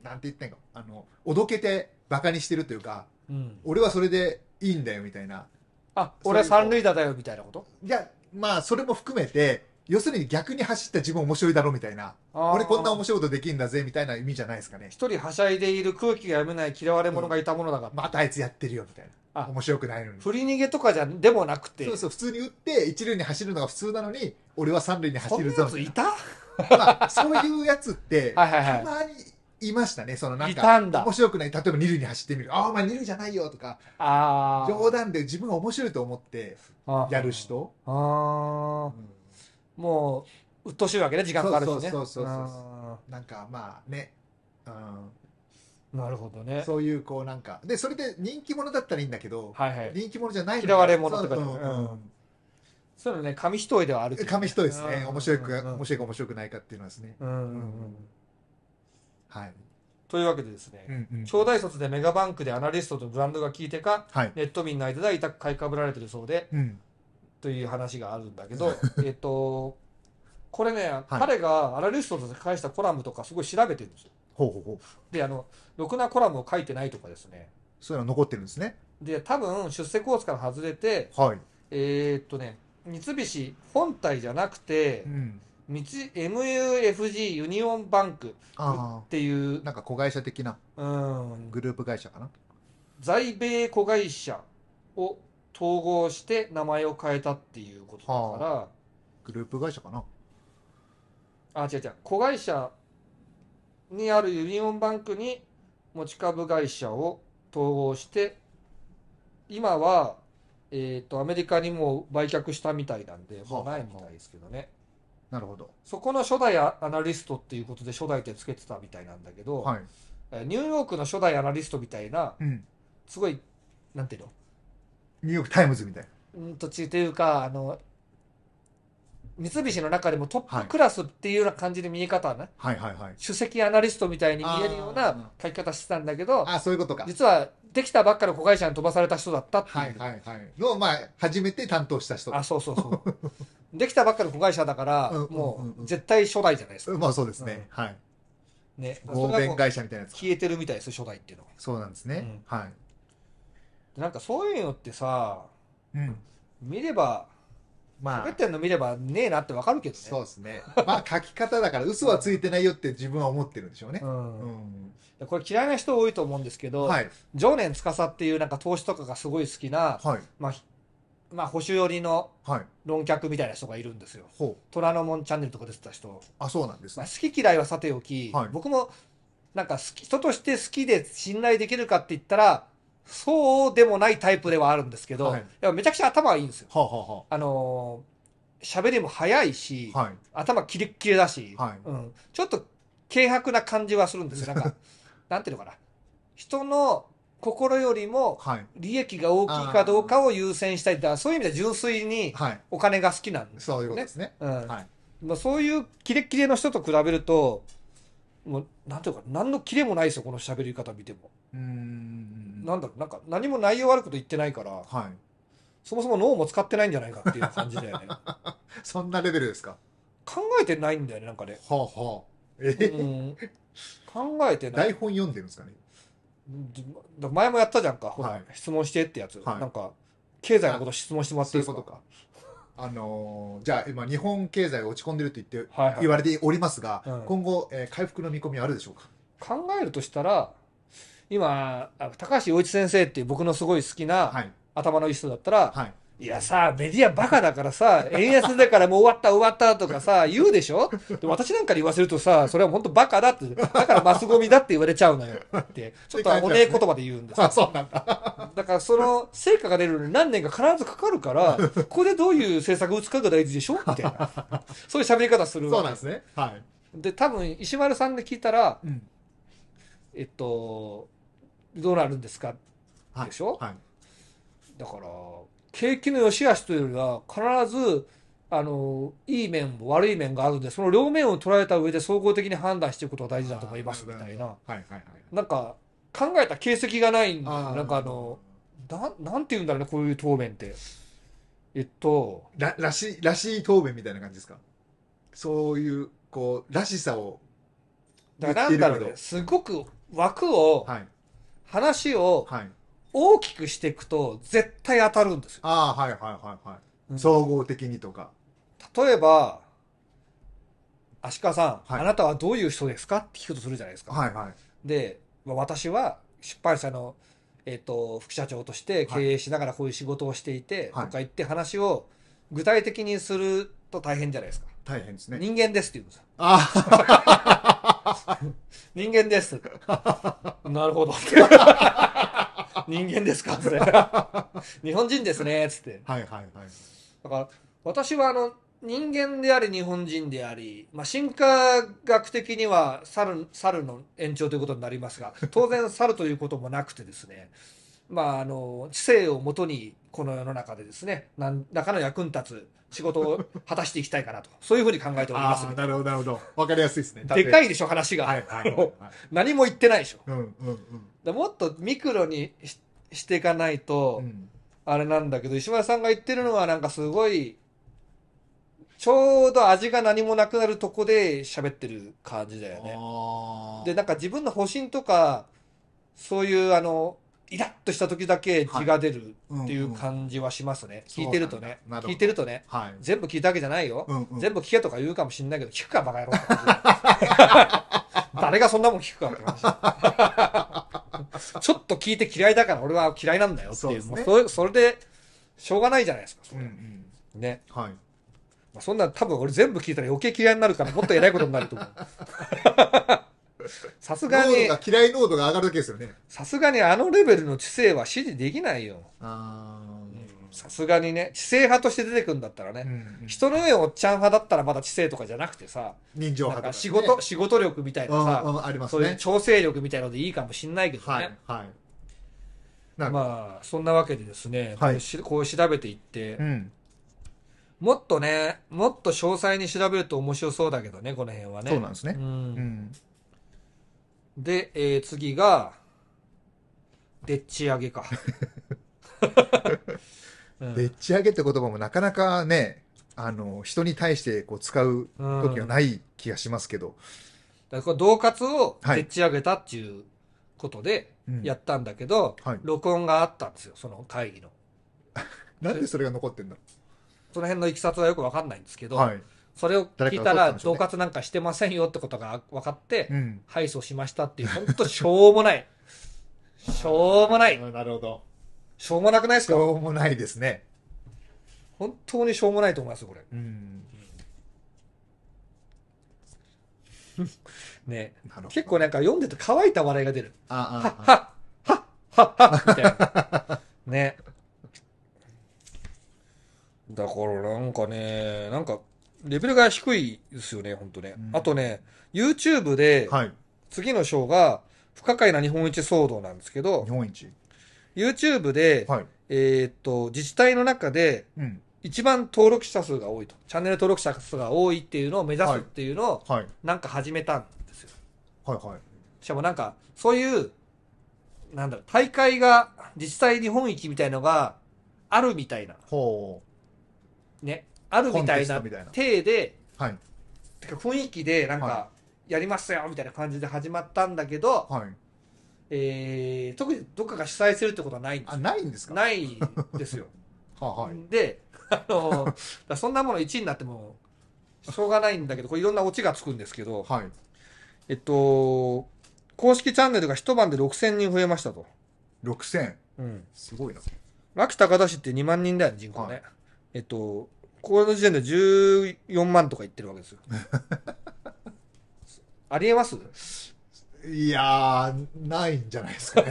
あ、なんて言ってんの、か、あの、おどけて馬鹿にしてるというか、うん、俺はそれでいいんだよみたいな。あ俺は三塁打だよみたいなこといや、まあ、それも含めて、要するに逆に走った自分面白いだろみたいな俺こんな面白いことできんだぜみたいな意味じゃないですかね一人はしゃいでいる空気が読めない嫌われ者がいたものだから、うん、またあいつやってるよみたいな面白くないのに振り逃げとかじゃでもなくてそうそう普通に打って一塁に走るのが普通なのに俺は三塁に走るぞみたいなそういうやつってはい、たまにいましたねそのなんか面白くない例えば二塁に走ってみる「ああお前二塁じゃないよ」とか冗談で自分が面白いと思ってやる人ああ、うんもう鬱陶しいわけね時間かかるしねそうそうそうそうなんかまあねうんなるほどね。そういう、こうなんか。で、それで人気者だったらいいんだけど、はいはい、人気者じゃない嫌われ者とかそう,、うんうん、そういうのね、紙一重ではある。紙一重ですね。面白く、面白いか面白くないかっていうのはですね。うんうんうんはい。というわけでですね、うんうん、超大卒でメガバンクでアナリストとブランドが効いてか、はい、ネット民の間では委託買いかぶられてるそうで、うん、という話があるんだけど、[laughs] えっと、これね、彼がアナリストとして返したコラムとかすごい調べてるんですよ。ほうほうほう。で、あの、ろくなコラムを書いてないとかですね。そういうの残ってるんですね。で、多分、出世コースから外れて、はい。えー、っとね、三菱本体じゃなくて、うん、MUFG ユニオンバンクっていう。なんか子会社的な。うん。グループ会社かな。在米子会社を統合して名前を変えたっていうことだから、はあ、グループ会社かなあ違う違う子会社にあるユニオンバンクに持ち株会社を統合して今は、えーと、アメリカにも売却したみたいなんでもうないみたいですけどね、はあ、なるほどそこの初代アナリストっていうことで初代ってつけてたみたいなんだけど、はい、ニューヨークの初代アナリストみたいな、うん、すごいなんていうのニューヨークタイムズみたいな。途中というかあの三菱の中でもトップクラスっていうような感じで見え方ね、はいはいはい主席アナリストみたいに見えるような書き方してたんだけどあそういうことか実はできたばっかの子会社に飛ばされた人だったっていうはいはいはいのまあ初めて担当した人あそうそうそう [laughs] できたばっかの子会社だから、うんうんうん、もう絶対初代じゃないですか、まあそうですね、うん、はいね合弁会社みたいなやつ消えてるみたいです初代っていうのはそうなんですね、うん、はいなんかそういうのってさ、うん、見れば、まあ、喋ってんの見ればねえなってわかるけどね。そうですね。まあ書き方だから嘘はついてないよって自分は思ってるんでしょうね。うん。うん、これ嫌いな人多いと思うんですけど、はい、常年司っていうなんか投資とかがすごい好きな、はい、まあ、まあ、保守寄りの論客みたいな人がいるんですよ。はい、虎ノ門チャンネルとか出てた人。あ、そうなんです、ね、まあ、好き嫌いはさておき、はい、僕もなんか好き、人として好きで信頼できるかって言ったら、そうでもないタイプではあるんですけど、はい、やめちゃくちゃ頭はいいんですよ。はあはあ、のー、喋りも早いし、はい、頭キレッキレだし、はい、うん、ちょっと軽薄な感じはするんですよ。なんか、[laughs] なんていうのかな。人の心よりも利益が大きいかどうかを優先したいそういう意味で純粋にお金が好きなんですね。そういうことですね。うん。はいまあ、そういうキレッキレの人と比べると、もう、なんていうか、何のキレもないですよ、この喋り方見ても。うん。なんだろうなんか何も内容悪いこと言ってないから、はい、そもそも脳も使ってないんじゃないかっていう感じだよね [laughs] そんなレベルですか考えてないんだよねなんかねはあはあえー、考えてない台本読んでるんですかね前もやったじゃんか、はい、質問してってやつ、はい、なんか経済のこと質問してもらっていうこすかあのー、じゃあ今日本経済が落ち込んでると言って、い言われておりますが、うん、今後、えー、回復の見込みあるでしょうか考えるとしたら今高橋陽一先生っていう僕のすごい好きな頭のいい人だったら、はい、いやさメディアバカだからさ円安だからもう終わった終わったとかさ言うでしょで私なんかに言わせるとさそれは本当バカだってだからマスゴミだって言われちゃうのよってちょっとおねえ言葉で言うんですあそうなんだだからその成果が出るのに何年か必ずかかるからここでどういう政策を打つかが大事でしょみたいなそういう喋り方するそうなんですねはいで多分石丸さんで聞いたら、うん、えっとどうなるんですか、はい、でしょ、はい、だから景気の良し悪しというよりは必ずあのいい面も悪い面があるんでその両面を捉えた上で総合的に判断していくことが大事だと思いますみたいな、はいはいはい、なんか考えた形跡がないんなんかあのななんて言うんだろうねこういう答弁ってえっとららしらしい答弁みたいな感じですかそういうこうらしさをだからなんだろうねすごく枠を、はい話を大きくしていくと絶対当たるんですよ。ああ、はいはいはいはい。総合的にとか。例えば、足利さん、はい、あなたはどういう人ですかって聞くとするじゃないですか。はいはい、で、私は失敗者の、えーと、と副社長として経営しながらこういう仕事をしていて、はい、とか言って話を具体的にすると大変じゃないですか。大変ですね。人間ですって言うんですよ。ああ。[laughs] 人間です。なるほど。人間ですかそれ。日本人ですね。つって。はいはいはい。だから、私はあの、人間であり日本人であり、まあ、進化学的には猿猿の延長ということになりますが当然猿ということもなくてですねまああの知性をもとにこの世の中でですね、何らかの役に立つ仕事を果たしていきたいかなと、そういうふうに考えておりますあ。なるほど、なるほど。わかりやすいですね。でかいでしょ、話が。はいはい、はい、何も言ってないでしょ。うんうんうん、もっとミクロにししていかないと、うん、あれなんだけど、石丸さんが言ってるのはなんかすごい、ちょうど味が何もなくなるとこで喋ってる感じだよね。で、なんか自分の保身とか、そういうあの、イラッとした時だけ血が出るっていう感じはしますね。聞いてるとね。聞いてるとね、はい、全部聞いたわけじゃないよ、うんうん、全部聞けとか言うかもしんないけど、聞くかバカ野郎 [laughs] 誰がそんなもん聞くかって話。ちょっと聞いて嫌いだから俺は嫌いなんだよっていう。そう、ね、それそれで、しょうがないじゃないですか、それ。うんうん、ね。はい。まあ、そんな多分俺全部聞いたら余計嫌いになるからもっと偉いことになると思う。さすがに。嫌い濃度が上がるだけですよね。さすがにあのレベルの知性は支持できないよ。さすがにね、知性派として出てくんだったらね、うんうん、人の上おっちゃん派だったらまだ知性とかじゃなくてさ、人情派、ね、仕事、仕事力みたいなさ、うんうんありますね、そういう調整力みたいのでいいかもしれないけどね。はい。はい、まあ、そんなわけでですね、はい、こう調べていって、うんもっとね、もっと詳細に調べると面白そうだけどね、この辺はね。そうなんですね。うん。うん、で、えー、次が、でっち上げか。[laughs] でっち上げって言葉もなかなかね、あの、人に対してこう使う時がない気がしますけど。うん、だから、同活をでっち上げたっていうことでやったんだけど、はいうんはい、録音があったんですよ、その会議の。[laughs] なんでそれが残ってんだろう。その辺のいきさつはよくわかんないんですけど、はい、それを聞いたら、恫喝なんかしてませんよってことが分かって、敗訴しましたっていう、本当しょうもない。[laughs] しょうもない。なるほど。しょうもなくないですかしょうもないですね。本当にしょうもないと思いますよ、これ。うん。[laughs] ね結構なんか読んでて乾いた笑いが出る。ああ。はっはっはっはっみたいな。ね。だからなんかね、なんかレベルが低いですよね、本当ね、うん。あとね、YouTube で、次の章が、不可解な日本一騒動なんですけど、日本一 ?YouTube で、はい、えー、っと、自治体の中で、一番登録者数が多いと、チャンネル登録者数が多いっていうのを目指すっていうのを、なんか始めたんですよ。はい、はい。しかもなんか、そういう、なんだろう、大会が、自治体日本一みたいのが、あるみたいな。ほう。ね。あるみたいな体で、はい、てか雰囲気でなんか、やりましたよみたいな感じで始まったんだけど、はい、えー、特にどっかが主催するってことはないんですあないんですかないですよ。[laughs] ははい、で、あのそんなもの1位になってもしょうがないんだけどこれいろんなオチがつくんですけど、はい、えっと公式チャンネルが一晩で6000人増えましたと。6000、うん、すごいな。牧高田市って2万人だよね人口ね。はい、えっとこの時点で14万とか言ってるわけですよ。[laughs] ありえますいやー、ないんじゃないですかね。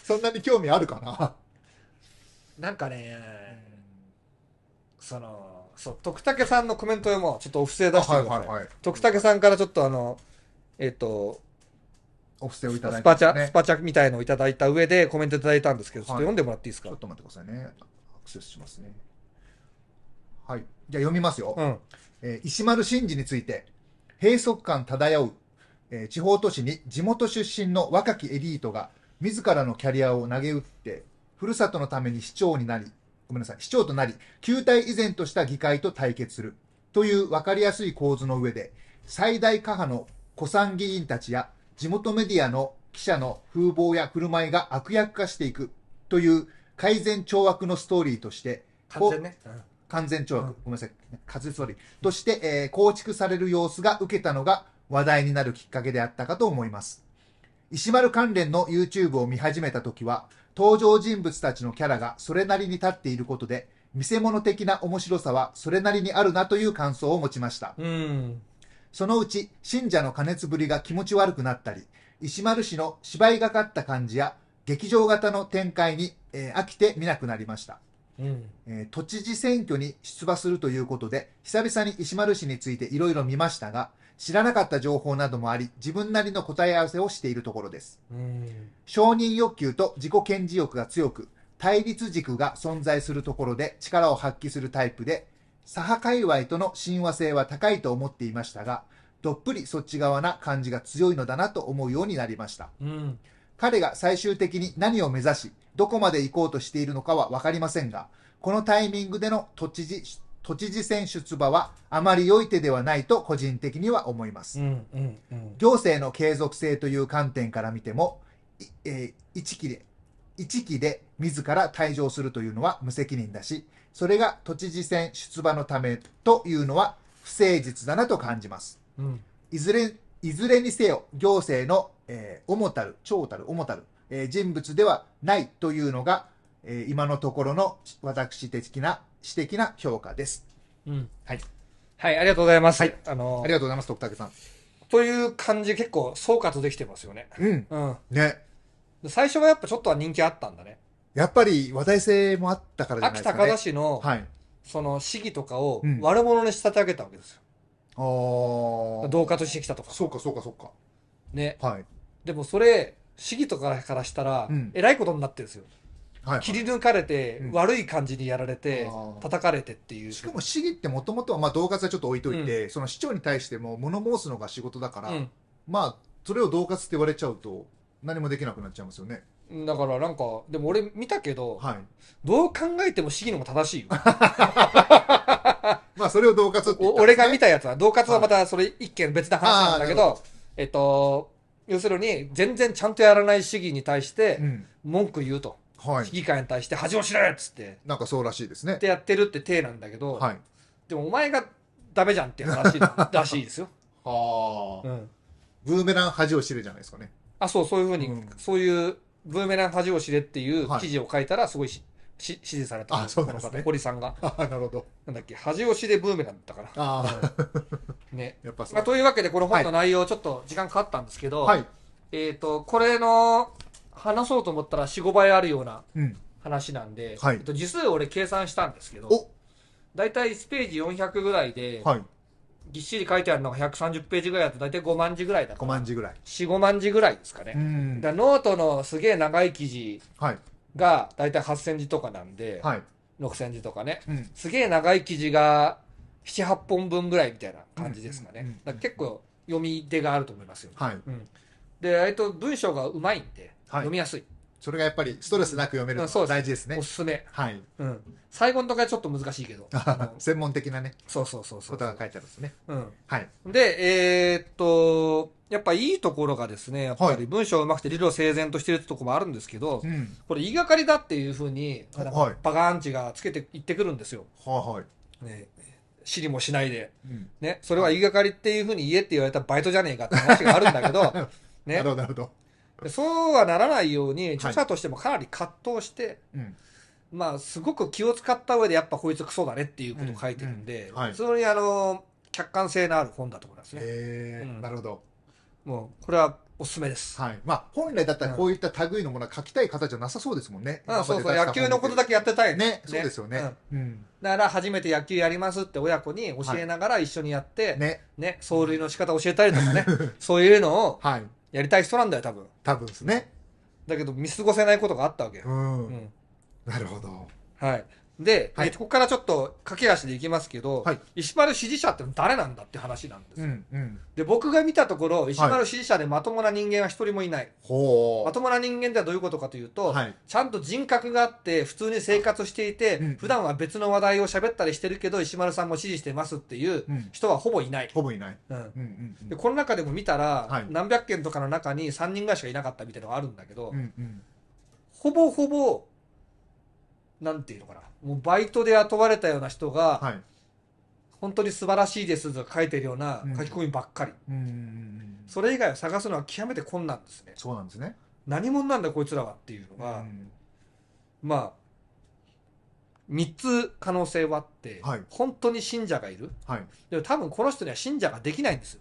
[laughs] そんなに興味あるかななんかね、その、そう、徳武さんのコメントもちょっとお布施出してください。はいはいはい、徳武さんからちょっとあの、えっ、ー、と、お布施をいただいた、ね、スパチャ、スパチャみたいのをいただいた上でコメントいただいたんですけど、ちょっと読んでもらっていいですか、はい、ちょっと待ってくださいね。クセスしますね。はい。じゃあ読みますよ。うん、えー、石丸真二について、閉塞感漂う、えー、地方都市に地元出身の若きエリートが、自らのキャリアを投げ打って、ふるさとのために市長になり、ごめんなさい、市長となり、旧体依然とした議会と対決する、という分かりやすい構図の上で、最大過派の古参議員たちや、地元メディアの記者の風貌や振る舞いが悪役化していく、という改善懲悪のストーリーとして、完全ね。うん完全懲悪、うん、ごめんなさい、トーリーとして、えー、構築される様子が受けたのが話題になるきっかけであったかと思います。石丸関連の YouTube を見始めた時は、登場人物たちのキャラがそれなりに立っていることで、見せ物的な面白さはそれなりにあるなという感想を持ちました。うん、そのうち、信者の加熱ぶりが気持ち悪くなったり、石丸氏の芝居がかった感じや劇場型の展開に、えー、飽きて見なくなりました、うんえー、都知事選挙に出馬するということで久々に石丸氏についていろいろ見ましたが知らなかった情報などもあり自分なりの答え合わせをしているところです、うん、承認欲求と自己顕示欲が強く対立軸が存在するところで力を発揮するタイプで左派界隈との親和性は高いと思っていましたがどっぷりそっち側な感じが強いのだなと思うようになりました、うん彼が最終的に何を目指し、どこまで行こうとしているのかはわかりませんが、このタイミングでの都知事、都知事選出馬はあまり良い手ではないと個人的には思います。行政の継続性という観点から見ても、えー、一期で、一期で自ら退場するというのは無責任だし、それが都知事選出馬のためというのは不誠実だなと感じます。うん、いずれいずれにせよ行政の、えー、主たる、長たる、主たる、えー、人物ではないというのが、えー、今のところの私的な、私的な評価です。うん。はい。はい、ありがとうございます。はい。あのー、ありがとうございます、徳武さん。という感じ結構総括できてますよね。うん。うん。ね。最初はやっぱちょっとは人気あったんだね。やっぱり話題性もあったからじゃないですか、ね、秋田市の、はい、その市議とかを悪者に仕立て上げたわけですよ。ああ同化としてきたとかそうかそうかそうかねはいでもそれ市議とかからしたら、うんえらいことになってるんですよはい、切り抜かれて、うん悪い感じにやられて叩かれてっていうしかも市議ってもともとはまあ同喝はちょっと置いといて、その市長に対しても物申すのが仕事だから、うまあそれを同喝って言われちゃうと何もできなくなっちゃいますよねだからなんかでも俺見たけど、はいどう考えても市議の方が正しいよ [laughs] まあ、それを同活って、ね、俺が見たやつは、同活はまたそれ一件別な話なんだけど、えっと、要するに、全然ちゃんとやらない主義に対して、文句言うと。うん、はい。市議会に対して、恥を知れっつって。なんかそうらしいですね。ってやってるって体なんだけど、はい。でも、お前がダメじゃんっていう話 [laughs] らしいですよ。はあ、うん。ブーメラン恥を知れじゃないですかね。あ、そう、そういうふうに、うん、そういう、ブーメラン恥を知れっていう記事を書いたら、すごい、はいし支持されたあそうなんですね堀さんがあなるほど。なんだっけ恥押しでブーメランだったかああ、ら [laughs] ね、やっぱそまあ、というわけでこの本の内容ちょっと時間かかったんですけど、はい。えっ、とこれの話そうと思ったら四五倍あるような話なんで、はいえっと、字数を俺計算したんですけどお大体1ページ400ぐらいで、はい。ぎっしり書いてあるのが130ページぐらいだと大体5万字ぐらいだから万字ぐらい。45万字ぐらいですかね、うんだ。かノートのすげえ長い記事はい。が大体8センとかなんで、はい、6とかね、うん、すげえ長い記事が78本分ぐらいみたいな感じですかね、うんうんうんか結構読み手があると思いますよ、はいうん、で割と文章がうまいんで、はい、読みやすいそれがやっぱりストレスなく読めるのが大事ですね、うん、すおすすめ、はいうん、最後のとこはちょっと難しいけど専門 [laughs] 的なね [laughs] そうそうそうそうことが書いてあるんですね、うんはい、でえー、っとやっぱいいところがですね、やっぱり文章うまくて理論整然としてるとこもあるんですけど、はいこれ言いがかりだっていうふうに、パガンチがつけて言ってくるんですよ。はいはい。ね知りもしないで、うん、ね、それは言いがかりっていうふうに言えって言われたらバイトじゃねえかって話があるんだけど、[laughs] ね。なるほど、なるほど。そうはならないように、著者としてもかなり葛藤して、はい、まあ、すごく気を使った上で、やっぱこいつクソだねっていうことを書いてるんで、うんうんはい、普通に、あの、客観性のある本だと思いますね。へ、うん、なるほど。もうこれはおすすめです、はいまあ、本来だったらこういった類のものは書きたい方じゃなさそうですもんね、うん、そうそう野球のことだけやってたいねねそうですよね、うん、うん、だから初めて野球やりますって親子に教えながら一緒にやって、はい、ねね走塁の仕方教えたりとかね [laughs] そういうのをやりたい人なんだよ多分多分ですねだけど見過ごせないことがあったわけ、うん、うん、なるほどはいで、はい、ここからちょっと駆け足でいきますけど、はい、石丸支持者って誰なんだって話なんですよ、うんうん、で僕が見たところ石丸支持者でまともな人間は一人もいない、はい、まともな人間ではどういうことかというと、ちゃんと人格があって普通に生活していて、うん、普段は別の話題を喋ったりしてるけど石丸さんも支持してますっていう人はほぼいない、うん、ほぼいない、うんうんうん、でこの中でも見たら、何百件とかの中に3人ぐらいしかいなかったみたいなのがあるんだけど、うんうん、ほぼほぼなんていうのかなもうバイトで雇われたような人が、はい、本当に素晴らしいですとか書いてるような書き込みばっかり、うん、それ以外を探すのは極めて困難ですねそうなんですね何者なんだこいつらはっていうのが、うん、まあ3つ可能性はあって、はい、本当に信者がいる、はい、でも多分この人には信者ができないんですよ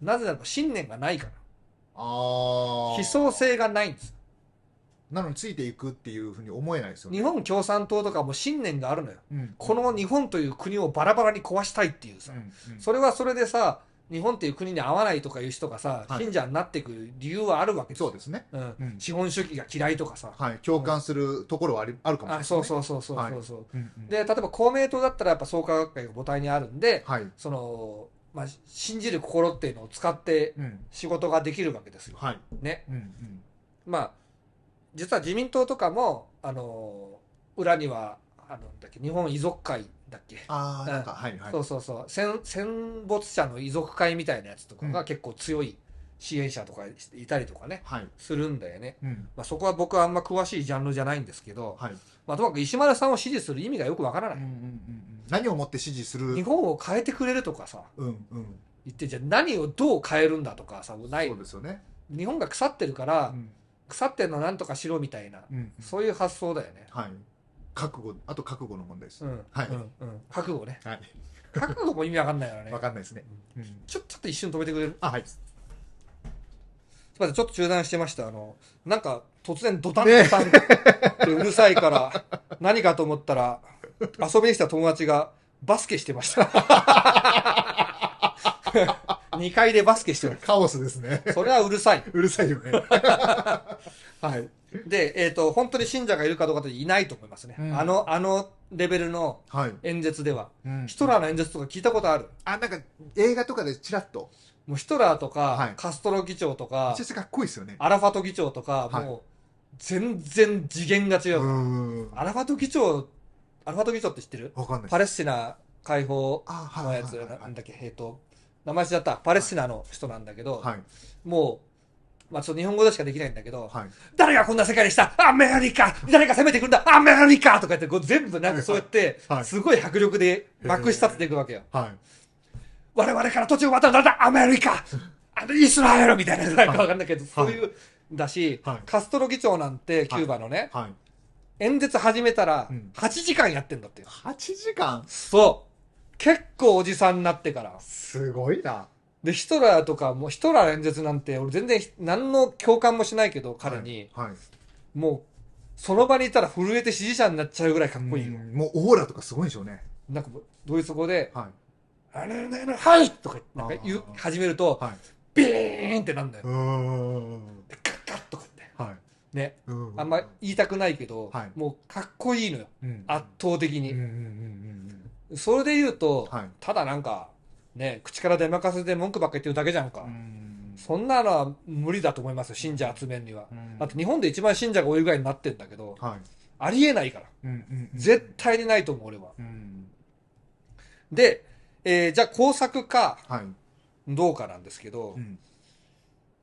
なぜなら信念がないからああ。非創性がないんですなのについていくっていうふうに思えないですよね。日本共産党とかも信念があるのよ、うん、この日本という国をバラバラに壊したいっていうさ、うんうん、それはそれでさ日本っていう国に合わないとかいう人がさ、信者になっていく理由はあるわけそうですね、資本主義が嫌いとかさ、はい、共感するところはあり、うん、あるかもしれない、ね、そうそうそうそうそうそう、はいで例えば公明党だったらやっぱ創価学会が母体にあるんで、はい、そのまあ、信じる心っていうのを使って仕事ができるわけですよ。はい、ね、うんうん、まあ実は自民党とかも、あの、裏には、あの、だっけ、日本遺族会だっけ。ああ、なんか、はいはい。そうそうそう。戦、戦没者の遺族会みたいなやつとかが結構強い支援者とかいたりとかね、するんだよね。うん、まあそこは僕はあんま詳しいジャンルじゃないんですけど、はい、まあともかく石丸さんを支持する意味がよくわからない、うんうんうん。何をもって支持する日本を変えてくれるとかさ、うんうん、言ってじゃあ何をどう変えるんだとかさ、ない。そうですよね。日本が腐ってるから、うん腐ってんのなんとかしろみたいな、うん、そういう発想だよね。はい。覚悟、あと覚悟の問題です。うん、はい、うん、うん。覚悟ね。はい。覚悟も意味わかんないからね。[laughs] わかんないですね。うん。ちょ、ちょっと一瞬止めてくれるあ、はい。すみません、ちょっと中断してました。あの、なんか、突然ドタンドタンってうるさいから、[laughs] 何かと思ったら、遊びに来た友達がバスケしてました。2 [laughs] 階でバスケしてる。カオスですね。それはうるさい。うるさいよね。[laughs] はい。で、えっ、ー、と、本当に信者がいるかどうかといないと思いますね。うん、あの、あのレベルの演説では、はいうん、ヒトラーの演説とか聞いたことある。あ、なんか映画とかでちらっと。もうヒトラーとか、はい、カストロ議長とか、めちゃかっこいいですよね。アラファト議長とか、はい、もう、全然次元が違うアラファト議長、アラファト議長って知ってるわかんない。パレスチナ解放のやつ、なんだっけ、えっと、名前しちゃったパレスチナの人なんだけど、はい、もう、まあ、ちょっと日本語でしかできないんだけど、はい、誰がこんな世界にしたアメリカ誰が攻めてくるんだアメリカとか言ってこう全部なんかそうやって、すごい迫力でまくし立てていくわけよ。はい、我々から途中渡るだアメリカイスラエルみたいななんかわかんないけど、そういう、だし、カストロ議長なんてキューバのね、演説始めたら8時間やってんだって。8時間そう結構おじさんになってから。すごいな。で、ヒトラーとか、もヒトラー演説なんて、俺全然何の共感もしないけど、彼に。はい。はい、もう、その場にいたら震えて支持者になっちゃうぐらいかっこいいもうオーラとかすごいでしょうね。なんか、ドイツ語で、はい。あれれれはいとかなんか言う始めると、はい、ビーンってなんだよ。でカッカッとかって。はい、ね、あんま言いたくないけど、はい、もうかっこいいのよ、うん、圧倒的に。うんうんうんうんそれで言うと、はい、ただなんか、ね、口から出まかせて文句ばっか言ってるだけじゃんか。んそんなのは無理だと思いますよ、信者集めるには。だって日本で一番信者が多いぐらいになってんだけど、はい、ありえないから、うんうんうん。絶対にないと思う、俺は。で、えー、じゃあ工作か、どうかなんですけど、うん、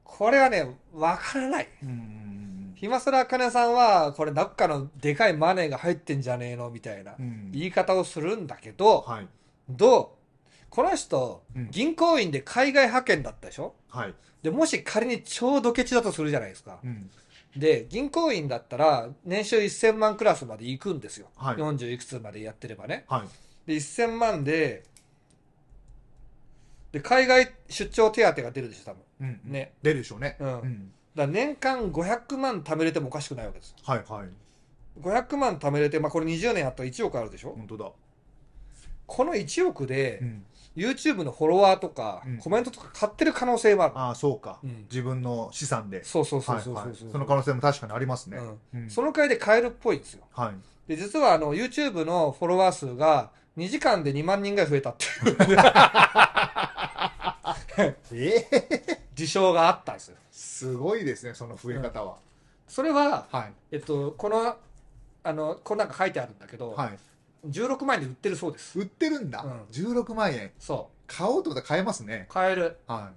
これはね、わからない。うんひますらかねさんは、これどっかのでかいマネーが入ってんじゃねえのみたいな言い方をするんだけど、はいどうこの人、うん銀行員で海外派遣だったでしょはいで、もし仮に超ドケチだとするじゃないですか。うんで、銀行員だったら、年収1000万クラスまで行くんですよ。はい40いくつまでやってればね。はいで、1000万で、で、海外出張手当が出るでしょ、多分。うんね出るでしょうねん。うん。だ年間500万貯めれてもおかしくないわけですはいはい500万貯めれて、まあ、これ20年やったら1億あるでしょ本当だこの1億で、うん YouTube のフォロワーとか、うんコメントとか買ってる可能性もある、ああそうか、うん自分の資産でそうそうそうそうそうはいはい、その可能性も確かにありますね、うんうんその回で買えるっぽいんですよはいで実はあの YouTube のフォロワー数が2時間で2万人ぐらい増えたっていう [laughs] ええ事象があったんですよ。すごいですね、その増え方は。それは、はいえっと、この、あの、このなんか書いてあるんだけど、はい。16万円で売ってるそうです。売ってるんだ。うん16万円。そう。買おうと思ったら買えますね買える。は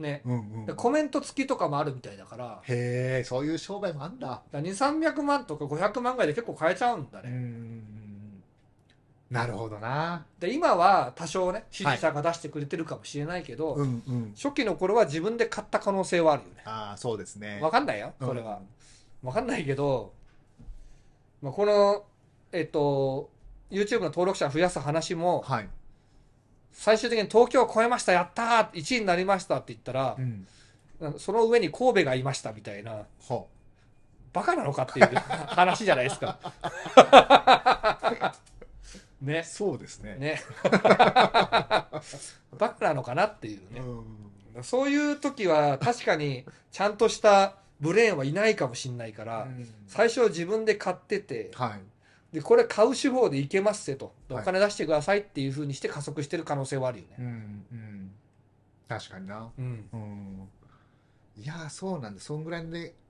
い。ね。い。うんうん。コメント付きとかもあるみたいだから、へえ、そういう商売もあんだ。ら2、300万とか500万ぐらいで結構買えちゃうんだね。うね。ん。なるほどなで今は多少ね支持者が出してくれてるかもしれないけど、うんうん、初期の頃は自分で買った可能性はあるよねああそうですね分かんないよそれは、分かんないけど、まあ、このえっと YouTube の登録者増やす話も、はい、最終的に東京を超えましたやったー1位になりましたって言ったら、うん、その上に神戸がいましたみたいな、バカなのかっていう話じゃないですか [laughs] ねそうですねね [laughs] バカなのかなっていうね、うそういう時は確かにちゃんとしたブレーンはいないかもしれないから、最初は自分で買ってて、はい、でこれ買う手法でいけますせと、お金出してくださいっていうふうにして加速してる可能性はあるよね、うんうん、確かにな、うん、うんいやそうなんでそんぐらい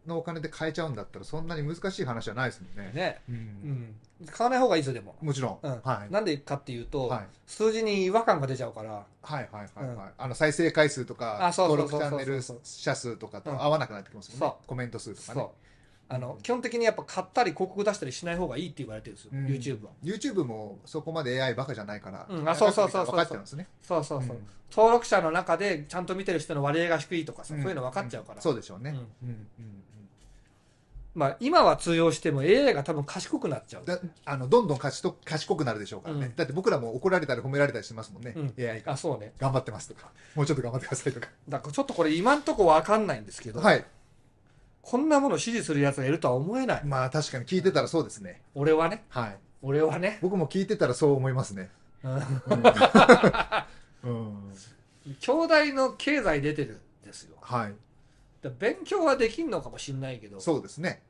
のお金で買えちゃうんだったらそんなに難しい話じゃないですもんねね、うん、うん、買わない方がいいですよでももちろん、うん、はい、なんでかっていうと、はい、数字に違和感が出ちゃうからはいはいはいはい、うん、あの再生回数とか登録チャンネル者数とかと合わなくなってきますよねコメント数とかねあの基本的にやっぱ買ったり広告出したりしない方がいいって言われてるんですよ、うん、YouTube は YouTube もそこまで AI バカじゃないから、うん、あそうそうそうそう分かってるんですねそうそうそう、登録者の中でちゃんと見てる人の割合が低いとかさ、うん、そういうの分かっちゃうから、そうでしょうね、うんううんんまあ、今は通用しても AI が多分賢くなっちゃうあのどんどん賢賢くなるでしょうからね、だって僕らも怒られたり褒められたりしますもんね、AI があそうね頑張ってますとかもうちょっと頑張ってくださいとかだからちょっとこれ今んとこ分かんないんですけどはいこんなもの支持するやつがいるとは思えない。まあ確かに聞いてたらそうですね。俺はね。はい。俺はね。僕も聞いてたらそう思いますね。うん。兄弟の経済出てるんですよ。はい。だ勉強はできんのかもしんないけど。そうですね。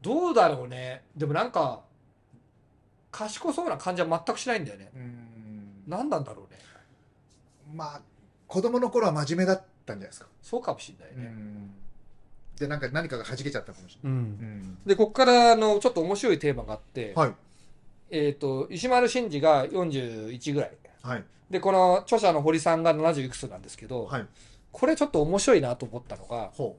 どうだろうね。でもなんか、賢そうな感じは全くしないんだよね。うん。何なんだろうね。まあ、子供の頃は真面目だったんじゃないですか。そうかもしんないね。うん。でなんか何かが弾けちゃったかもしれない、うんでここからあのちょっと面白いテーマがあって、はいえっと石丸真二が41ぐらいはいでこの著者の堀さんが70いくつなんですけど、はいこれちょっと面白いなと思ったのがほ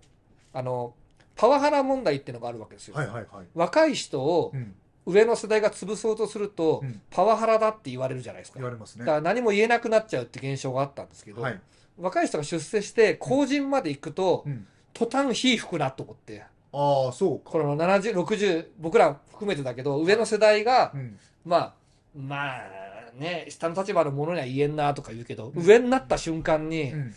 あのパワハラ問題っていうのがあるわけですよ、はいはいはい若い人をうん上の世代が潰そうとすると、うんパワハラだって言われるじゃないですか言われますねだから何も言えなくなっちゃうって現象があったんですけど、はい若い人が出世して後人まで行くと、うん途端火吹くなと思って。ああ、そうか。この70、60、僕ら含めてだけど、上の世代が、うん、まあ、まあ、ね、下の立場の者には言えんなとか言うけど、うん、上になった瞬間に、うん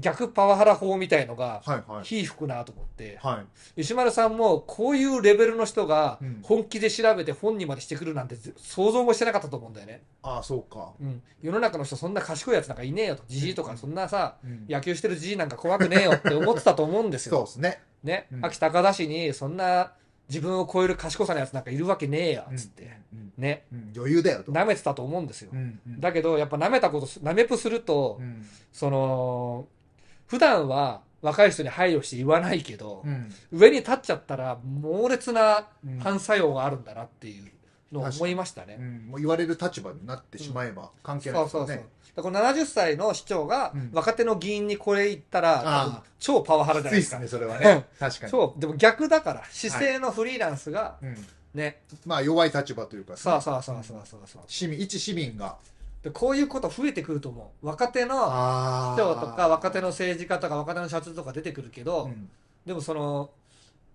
逆パワハラ法みたいのが、火吹くなと思って、はい石丸さんもこういうレベルの人が本気で調べて本にまでしてくるなんて想像もしてなかったと思うんだよね。ああ、そうか。うん。世の中の人そんな賢いやつなんかいねえよと、じじいとかそんなさ、うん、野球してるじじいなんか怖くねえよって [laughs] 思ってたと思うんですよ。そうですね。ね、うん、秋高田市にそんな自分を超える賢さのやつなんかいるわけねえやつって、うんね、うん、余裕だよと舐めてたと思うんですよ、うんうん、だけどやっぱ舐めたこと舐めプすると、その普段は若い人に配慮して言わないけど、うん、上に立っちゃったら猛烈な反作用があるんだなっていうのを思いましたね、うん、もう言われる立場になってしまえば関係ないですよね、そうそうそうだこの70歳の市長が若手の議員にこれ言ったら、超パワハラじゃないですか。ですね、それはね。確かに。そう。でも逆だから、姿勢のフリーランスが、ね、まあ弱い立場というか、そうそうそうそうそう。市民、一市民がでこういうこと増えてくると思う若手の人とか若手の政治家とか若手の社長とか出てくるけど、うん、でもその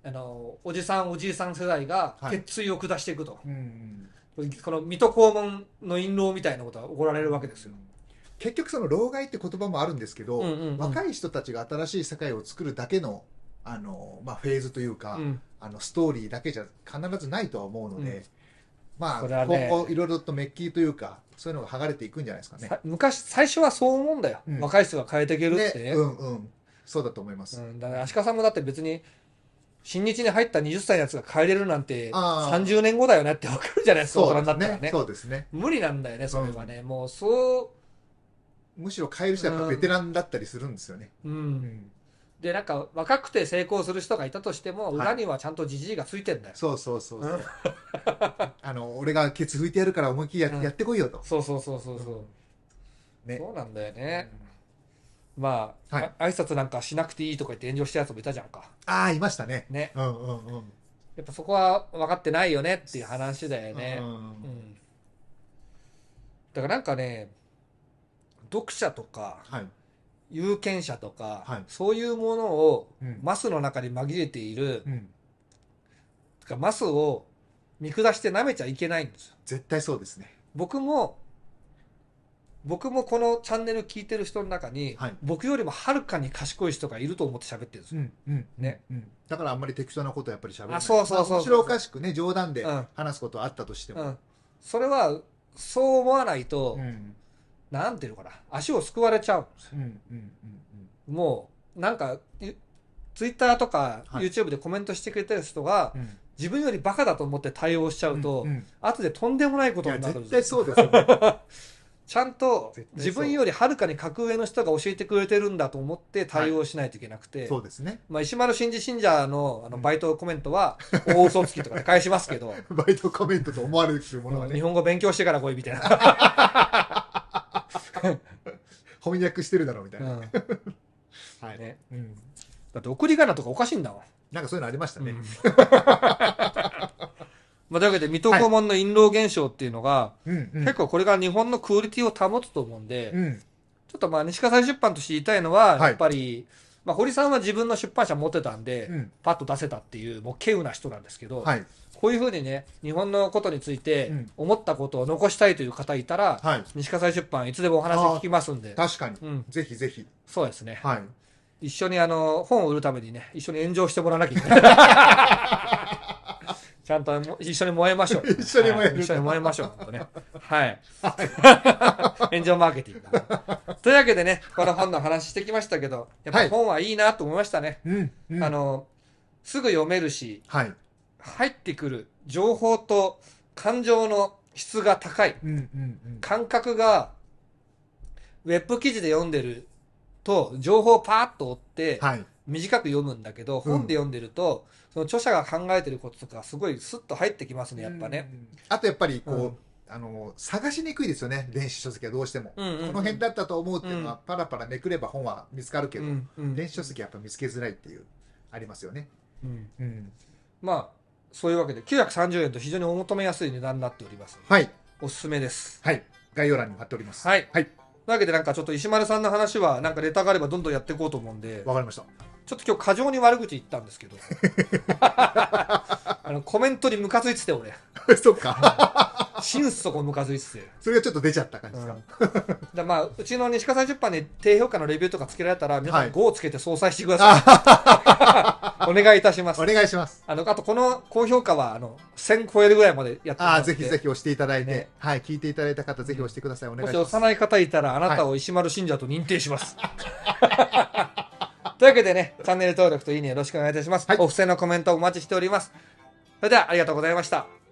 あのおじさんおじいさん世代が決意を下していくと、はいうんこの水戸黄門の印籠みたいなことが起こられるわけですよ。結局その老害って言葉もあるんですけど、うんうんうん、若い人たちが新しい世界を作るだけのあの、まあ、フェーズというか、うん、あのストーリーだけじゃ必ずないとは思うので、うん、まあ、ね、今後いろいろとメッキというかそういうのが剥がれていくんじゃないですかね。昔、最初はそう思うんだよ。うん若い人が変えていけるってね。うんうん。そうだと思います。うん、だから足利さんもだって別に、新日に入った20歳のやつが変えれるなんて、30年後だよねってわかるじゃないですか、大人になったらね。そうですね。無理なんだよね、それはね。もう、そう。むしろ変える人はベテランだったりするんですよね。う、うん。ん。でなんか若くて成功する人がいたとしても裏にはちゃんとじじいがついてんだよ、そうそうそうそう [laughs] あの俺がケツ拭いてやるから思いっきりや,、やってこいよとそうそうそうそうそう、ね、そうなんだよね、まあ、はい、あ挨拶なんかしなくていいとか言って炎上したやつもいたじゃんかああいましたねねうんうんうんやっぱそこは分かってないよねっていう話だよね、うん、うん、だからなんかね読者とか、はい有権者とか、はいそういうものをマスの中に紛れている、うん、かマスを見下して舐めちゃいけないんですよ。絶対そうですね。僕も僕もこのチャンネル聞いてる人の中に、はい僕よりもはるかに賢い人がいると思って喋ってるんですうよ。んうんねうん、だからあんまり適当なことはやっぱり喋らない。あそうそうそうまあおかしくね、冗談で話すことはあったとしてうも。ん、それはそう思わないと、うんなんていうのかな足をすくわれちゃうんですよ、もうなんかツイッターとか YouTube でコメントしてくれた人が、自分よりバカだと思って対応しちゃうと、後でとんでもないことになるんですよ。[laughs] ちゃんと自分よりはるかに格上の人が教えてくれてるんだと思って対応しないといけなくて、はい、そうですね、まあ、石丸信二信者のあのバイトコメントは大嘘つきとかで返しますけど [laughs] バイトコメントと思われるものは、ね、日本語勉強してから来いみたいな [laughs] 翻訳してるだろうみたいな、うん、[laughs] はい、ねうん、だって送り仮名とかおかしいんだわなんかそういうのありましたね、うん、[laughs] まあ、わけで水戸黄門の陰謀現象っていうのが、はいうん結構これが日本のクオリティを保つと思うんで、うん、ちょっとまあ、西葛西出版として言いたいのは、やっぱり、はい、まあ、堀さんは自分の出版社持ってたんで、うん、パッと出せたっていう、もう稀有な人なんですけど、はい、こういうふうにね、日本のことについて思ったことを残したいという方いたら、はい、西葛西出版いつでもお話聞きますんで。確かに、うん。ぜひぜひ。そうですね。はい。一緒にあの、本を売るためにね、一緒に炎上してもらわなきゃいけない。[laughs] ちゃんと一緒に燃えましょう。一緒に燃え、はい、一緒に燃えましょう。ね、はい。[laughs] 炎上マーケティング。というわけでね、この本の話してきましたけど、やっぱ本はいいなと思いましたね。はい、うん、あの、すぐ読めるし、はい、入ってくる情報と感情の質が高い。感覚が、ウェブ記事で読んでると、情報をパーッと追って、短く読むんだけど、本で読んでると、その著者が考えてることとか、すごいスッと入ってきますね、やっぱね。あとやっぱり、こう、あの探しにくいですよね電子書籍はどうしても、この辺だったと思うっていうのは、パラパラめくれば本は見つかるけど、電子書籍はやっぱ見つけづらいっていうありますよね、うん、うん、まあそういうわけで930円と非常にお求めやすい値段になっておりますはいおすすめですはい概要欄に貼っておりますはい、はい、というわけでなんかちょっと石丸さんの話はなんかレターがあればどんどんやっていこうと思うんでわかりましたちょっと今日過剰に悪口言ったんですけど [laughs] あのコメントにムカついてて俺 [laughs] そっか [laughs] 心底ムカついててそれがちょっと出ちゃった感じですか、うん、だまあうちの西川さん出版で低評価のレビューとかつけられたら皆さん5をつけて相殺してください、はい、お願いいたしますお願いしますあのあとこの高評価はあの1000超えるぐらいまでやってああぜひぜひ押していただいて、ね、はい聞いていただいた方ぜひ押してくださいお願いしますもし押さない方いたらあなたを石丸信者と認定します、はい。というわけでね、チャンネル登録といいねよろしくお願いいたします。はい、お布施のコメントお待ちしております。それでは、ありがとうございました。